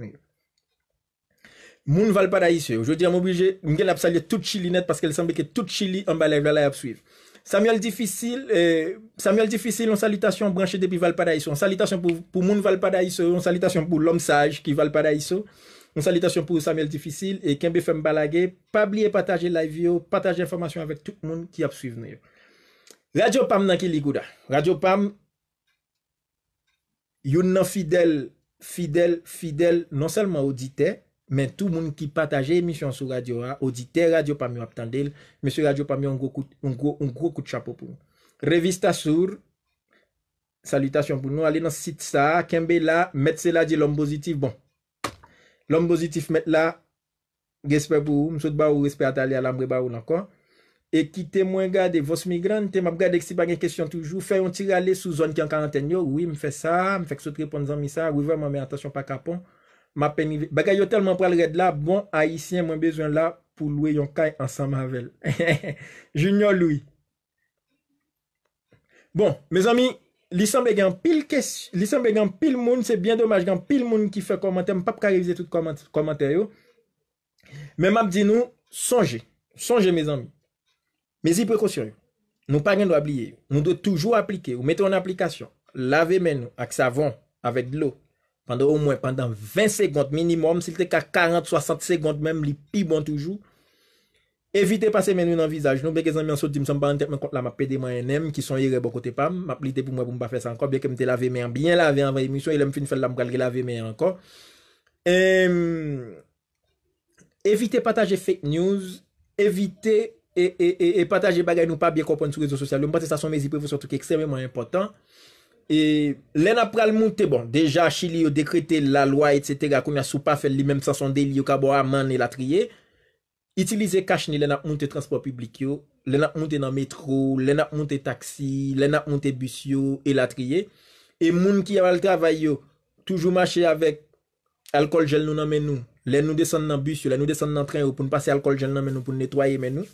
Moun Valparaiso. Je dirè m'oblige, mwen gen ap salye tout Chili net paske el sembè ke tout Chili an balay valay ap suiv. Samuel Difisil. Euh, Samuel Difisil, an salitasyon branchè debi Valparaiso. An salitasyon pou moun Valparaiso. An salitasyon pou l'om saj ki Valparaiso. An salitasyon pou Samuel Difisil. E kenbe fèm balage. Pabli e pataje live yo, pataje informasyon avèk tout moun ki ap suiv nou yo. Radio Pam nan ki ligou da. Radio Pam yon nan fidèl, fidèl, fidèl, nan selman auditey men tou moun ki pataje emisyon sou radyo a, odite radyo pa mi wap tan del, monsi radyo pa mi wap un gro kout chapo pou. Revista sur, salutasyon pou nou, ale nan sit sa, kembe la, met se la di lom pozitif, bon, lom pozitif met la, gesper pou ou, msot ba ou gesper atale ala mbre ba ou lankan, e ki te mwen gade vos migran, te map gade ek si bagen kesyon toujou, fè yon tir ale sou zon ki an karenten yo, wim fè sa, mfèk sot repon zan mi sa, wivè mwen mwen atasyon pa kapon, Ma penive, bagay yo telman pral red la, bon, ayisyen mwen bezwen la pou loue yon kaj ansan mavel. Jou nyon loui. Bon, me zami, lisanbe gen pil moun, se bien domaj gen pil moun ki fe komantè, m pap karevize tout komantè yo. Men map di nou, sonje, sonje me zami. Me zi prekosyon yo. Nou pa gen do abliye yo. Nou do toujou aplike, ou mette yon aplikasyon. Lave men nou ak savon, avèk lò. pandan ou mwen, pandan 20 segond minimum, silte ka 40-60 segond menm li pi bon toujou. Evite pase men nou nan vizaj nou, beke zan mi an sot di msoum ba an tep men kont la ma pede mwen enem, ki son yere bo kote pam, ma plite pou mwen pou mba fese anko, byen ke mte lave men an, byen lave an avan emisyon, yel m bon fin fèl la m kalge lave men an anko. Evite pataje fake news, evite e pataje bagay nou pa biye kompon sou rezo sosyal, mwen pote sa son mezi prevo sou trik eksemenman impotant, E lè na pral moun te bon, deja chili yo dekrete la lwa et setera koun ya sou pa fel li menm sa son deli yo kabwa man e latriye. Itilize kach ni lè na moun te transport publik yo, lè na moun te nan metro, lè na moun te taksi, lè na moun te bus yo, e latriye. E moun ki aval kravay yo, toujou mache avek alkol jel nou nan men nou, lè nou desen nan bus yo, lè nou desen nan tren yo pou nou pase alkol jel nan men nou pou nou netwaye men nou.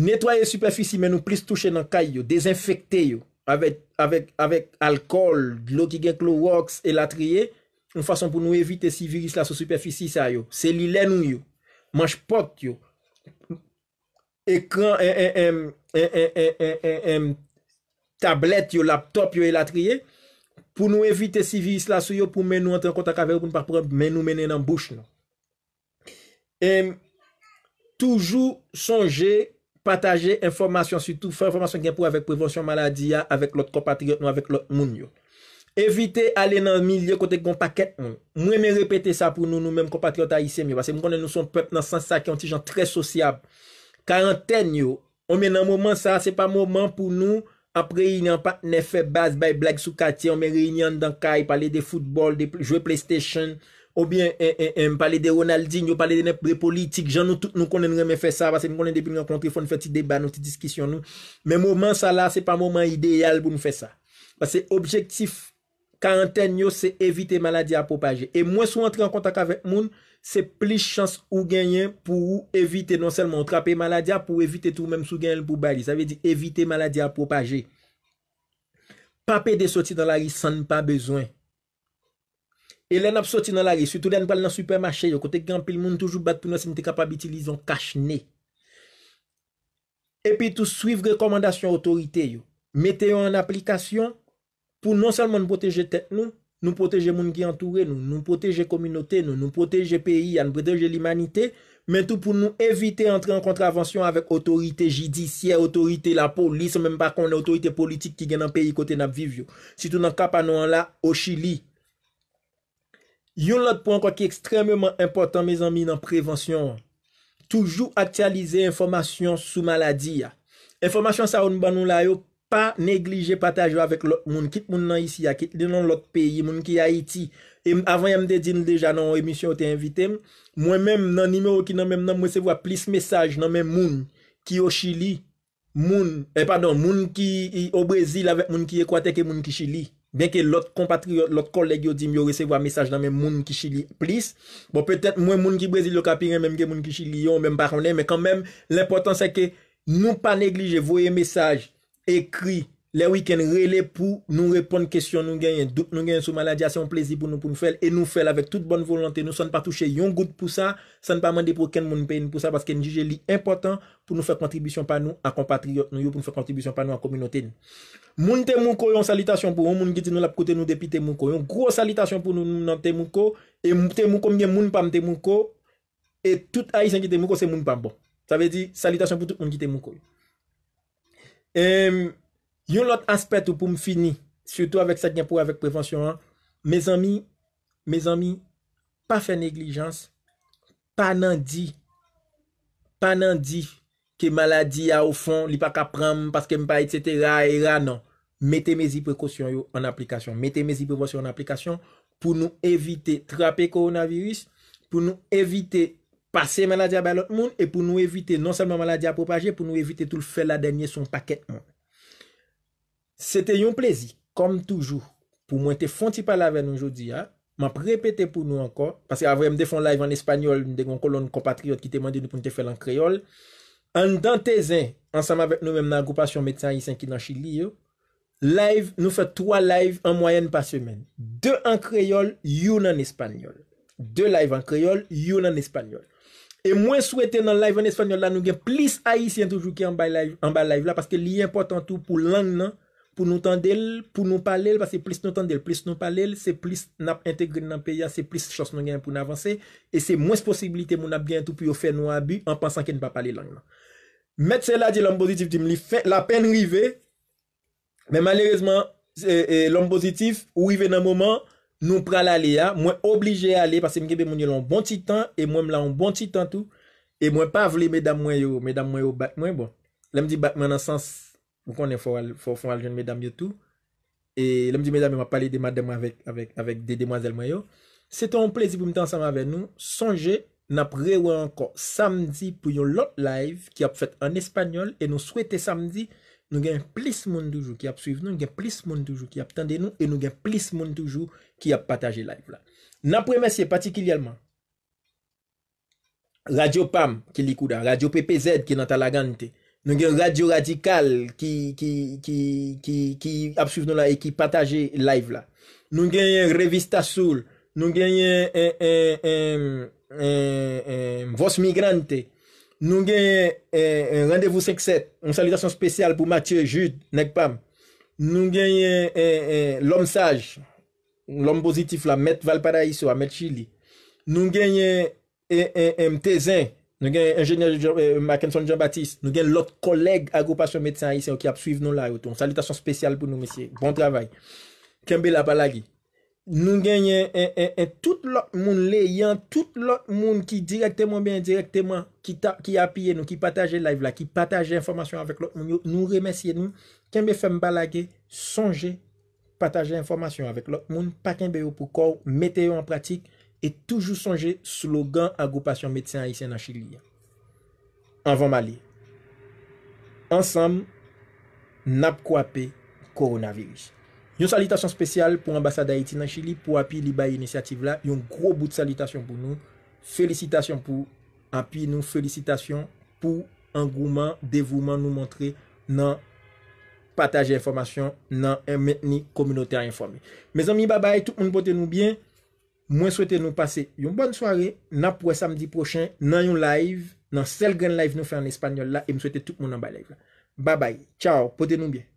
Netwaye superfici men nou plis touche nan kay yo, dezinfekte yo. avèk alkol, glò ki genk lò woks, elatriye, nou fason pou nou evite si virus la sou superfici sa yo. Se li lè nou yo. Manj pot yo. Ekran, tablet yo, laptop yo, elatriye, pou nou evite si virus la sou yo, pou men nou anten kontak ave yo, pou nou parpour men nou menen nan bouch nou. Toujou sonje yo, Pataje informasyon sutou, fè informasyon gen pou avèk prevensyon maladi ya, avèk lot kompatriot nou, avèk lot moun yo. Evite ale nan milieu kote kon paket nou. Mwen me repete sa pou nou, nou menm kompatriot a isye mi. Basè mwen konnen nou son pep nan san sa ki yon ti jan tre sosyab. Karanten yo, omen nan mouman sa, se pa mouman pou nou, apre yon patne fe bas bay blag sou kati, omen reynyan dan kay, pale de futbol, de jwe playstation, Ou bien, eh, eh, eh, m pale de Ronaldi, n yo pale de ne politik, jan nou konen reme fe sa, base nou konen depi n yon kontri, foun fè ti deban, nou ti diskisyon nou. Men mouman sa la, se pa mouman ideal pou nou fe sa. Base objektif karenten n yo, se evite maladi apopaje. E mwen sou antre an kontak avèk moun, se pli chans ou genyen pou evite, non selman trape maladi apou evite tou mèm sou genyen pou bali. Sa ve di evite maladi apopaje. Pape de soti dan la ris, sa n pa bezwen. E lè nap soti nan la ris. Soutou lè nan bal nan supermachè yo. Kote genpil moun toujou bat pou nou se nite kapab itilizon kache ne. E pi tou suiv rekomandasyon otorite yo. Mete yo an aplikasyon. Pou non salman poteje tet nou. Nou poteje moun ki antoure nou. Nou poteje kominote nou. Nou poteje peyi an. Poteje l'imanite. Men tou pou nou evite entre an kontravensyon. Avek otorite jidisye. Otorite la polis. Mwen pa kon an otorite politik ki gen an peyi kote nap viv yo. Soutou nan kapan nou an la o chili. Yon lot pou an kwa ki ekstremement important me zanmi nan prevensyon. Toujou aktyalize informasyon sou maladi ya. Informasyon sa ou n ban nou la yo pa neglije patajo avèk lot moun. Kit moun nan isi ya, kit lè nan lot peyi, moun ki Haiti. Avèm yam dedin deja nan emisyon ou te invitem. Mwen mèm nan nime ou ki nan mèm nan mwen se vwa plis mesaj nan mèm moun ki yo Chili. Moun, eh padon, moun ki yo Brazil avèk moun ki Ekwatek e moun ki Chili. Bien ke lot kolegyo di myo resevwa mesaj nan men moun ki chili plis. Bon, petet mwen moun ki brezil yo kapire, menm gen moun ki chili yon, menm bahane, menm kan menm l'importan se ke nou pa neglije voye mesaj ekri Le wiken rele pou nou repon kestyon nou genyen. Nou genyen sou malady ase an plezi pou nou pou nou fel. E nou fel avek tout bon volante. Nou san pa touche yon gout pou sa. San pa mande pou ken moun peyne pou sa. Paske nji jeli important pou nou fe kontribisyon pa nou a kompatriyo. Nou yo pou nou fe kontribisyon pa nou a kominote. Moun te moukoyon salitasyon pou. Moun giti nou la pou kote nou depi te moukoyon. Gro salitasyon pou nou nan te moukoyon. E moukoyon mwen moun pam te moukoyon. E tout a yi san ki te moukoyon se moun pam. Sa bon. ve di salitasyon pou tout yon lot aspet ou pou m fini, surtout avèk sa djen pou avèk prevensyon an, mè zanmi, mè zanmi, pa fè neglijans, pa nan di, pa nan di, ki maladi a ou fon, li pa ka pram, paske m pa et cetera, et ra nan, mette mè zi prekosyon yo an aplikasyon, mette mè zi prekosyon an aplikasyon, pou nou evite trape koronaviris, pou nou evite pase maladi a belot moun, e pou nou evite nan seman maladi a propaje, pou nou evite tout fè la denye son paket moun. Se te yon plezi, kom toujou, pou mwen te fonti pa laven nou jodi ya, mwen prepetè pou nou anko, paske avèm defon live an espanyol, mwen deyon kolon kompatriot ki te mandi nou pou nte fel an kreyol, an dantezen, ansam avèm nou mèm nan agoupasyon medsan yisen ki nan chili yo, live, nou fè 3 live an mwayen pa semen. 2 an kreyol, yon an espanyol. 2 live an kreyol, yon an espanyol. E mwen souwete nan live an espanyol la, nou gen plis ayisyen toujou ki an bay live la, paske liye importantou pou lang nan, pou nou tan del, pou nou pale l, vase plis nou tan del, plis nou pale l, se plis nap integre nan peya, se plis chos nou gen pou nan avanse, e se mwes posibilite moun ap gen tout pou yo fe nou abu, an pansan ke nou pa pale lang lan. Met se la di lom positif, di m li la pen rive, men malerezman, lom positif, wive nan mouman, nou pral ale ya, mwen oblije ale, pase m gebe moun yo lan bon titan, e mwen m lan bon titan tout, e mwen pa vle medam mwen yo, medam mwen yo bat mwen bon. Lem di bat mwen nan sens Mwen konen fowal jen medam yotou E lèm di medam mwen pa pale de madèm Avèk de demwazèl mwen yo Sè ton plèzi pou mtè ansam avè nou Sonje n ap rewen anko Samdi pou yon lot live Ki ap fèt an espanyol E nou swète samdi Nou gen plis moun toujou Ki ap suiv nou, gen plis moun toujou Ki ap tende nou, gen plis moun toujou Ki ap patajè live la N ap wèmèsye patikilèlman Radyo PAM ki likou da Radyo PPZ ki natal agante Nou gen Radio Radikal ki ap suv nou la e ki pataje live la. Nou gen Revista Soul. Nou gen eh, eh, eh, Vos Migrante. Nou gen Rendezvous Sexette. Un salidasyon spesyal pou Mathieu Jude, nekpam. Nou gen L'Homme Sage. L'Homme Positif la, Met Valparaiso a Met Chili. Nou gen MTZEN. Nou gen lout koleg agopasyon medsyan isen ou ki ap suiv nou la ou ton. Salutation spesyal pou nou mesye. Bon travay. Kembe la balagi. Nou gen yon, tout lout moun le, yon tout lout moun ki direktyman ben direktyman ki apye nou, ki pataje live la, ki pataje informasyon avek lout moun yo. Nou remesye nou. Kembe fem balagi, sonje, pataje informasyon avek lout moun. Pakenbe yo pou kou, mete yo an pratik. E toujou sonje slogan agopasyon medsyen Haitien nan Chili. Anvan mali. Ansam, nap kwape koronavirus. Yon salitasyon spesyal pou ambasade Haitien nan Chili pou api li baye inisiyatif la. Yon gro bout salitasyon pou nou. Felicitasyon pou api nou. Felicitasyon pou angrouman, devouman nou montre nan pataje informasyon nan emetni kominote a informe. Me zami babay, tout moun pote nou byen. Mwen souwete nou pase yon bonne soare, nan pouwe samdi pochen, nan yon live, nan sel gen live nou fe an espanyol la, e mwen souwete tout moun an ba live la. Ba bay, tchao, pote nou byen.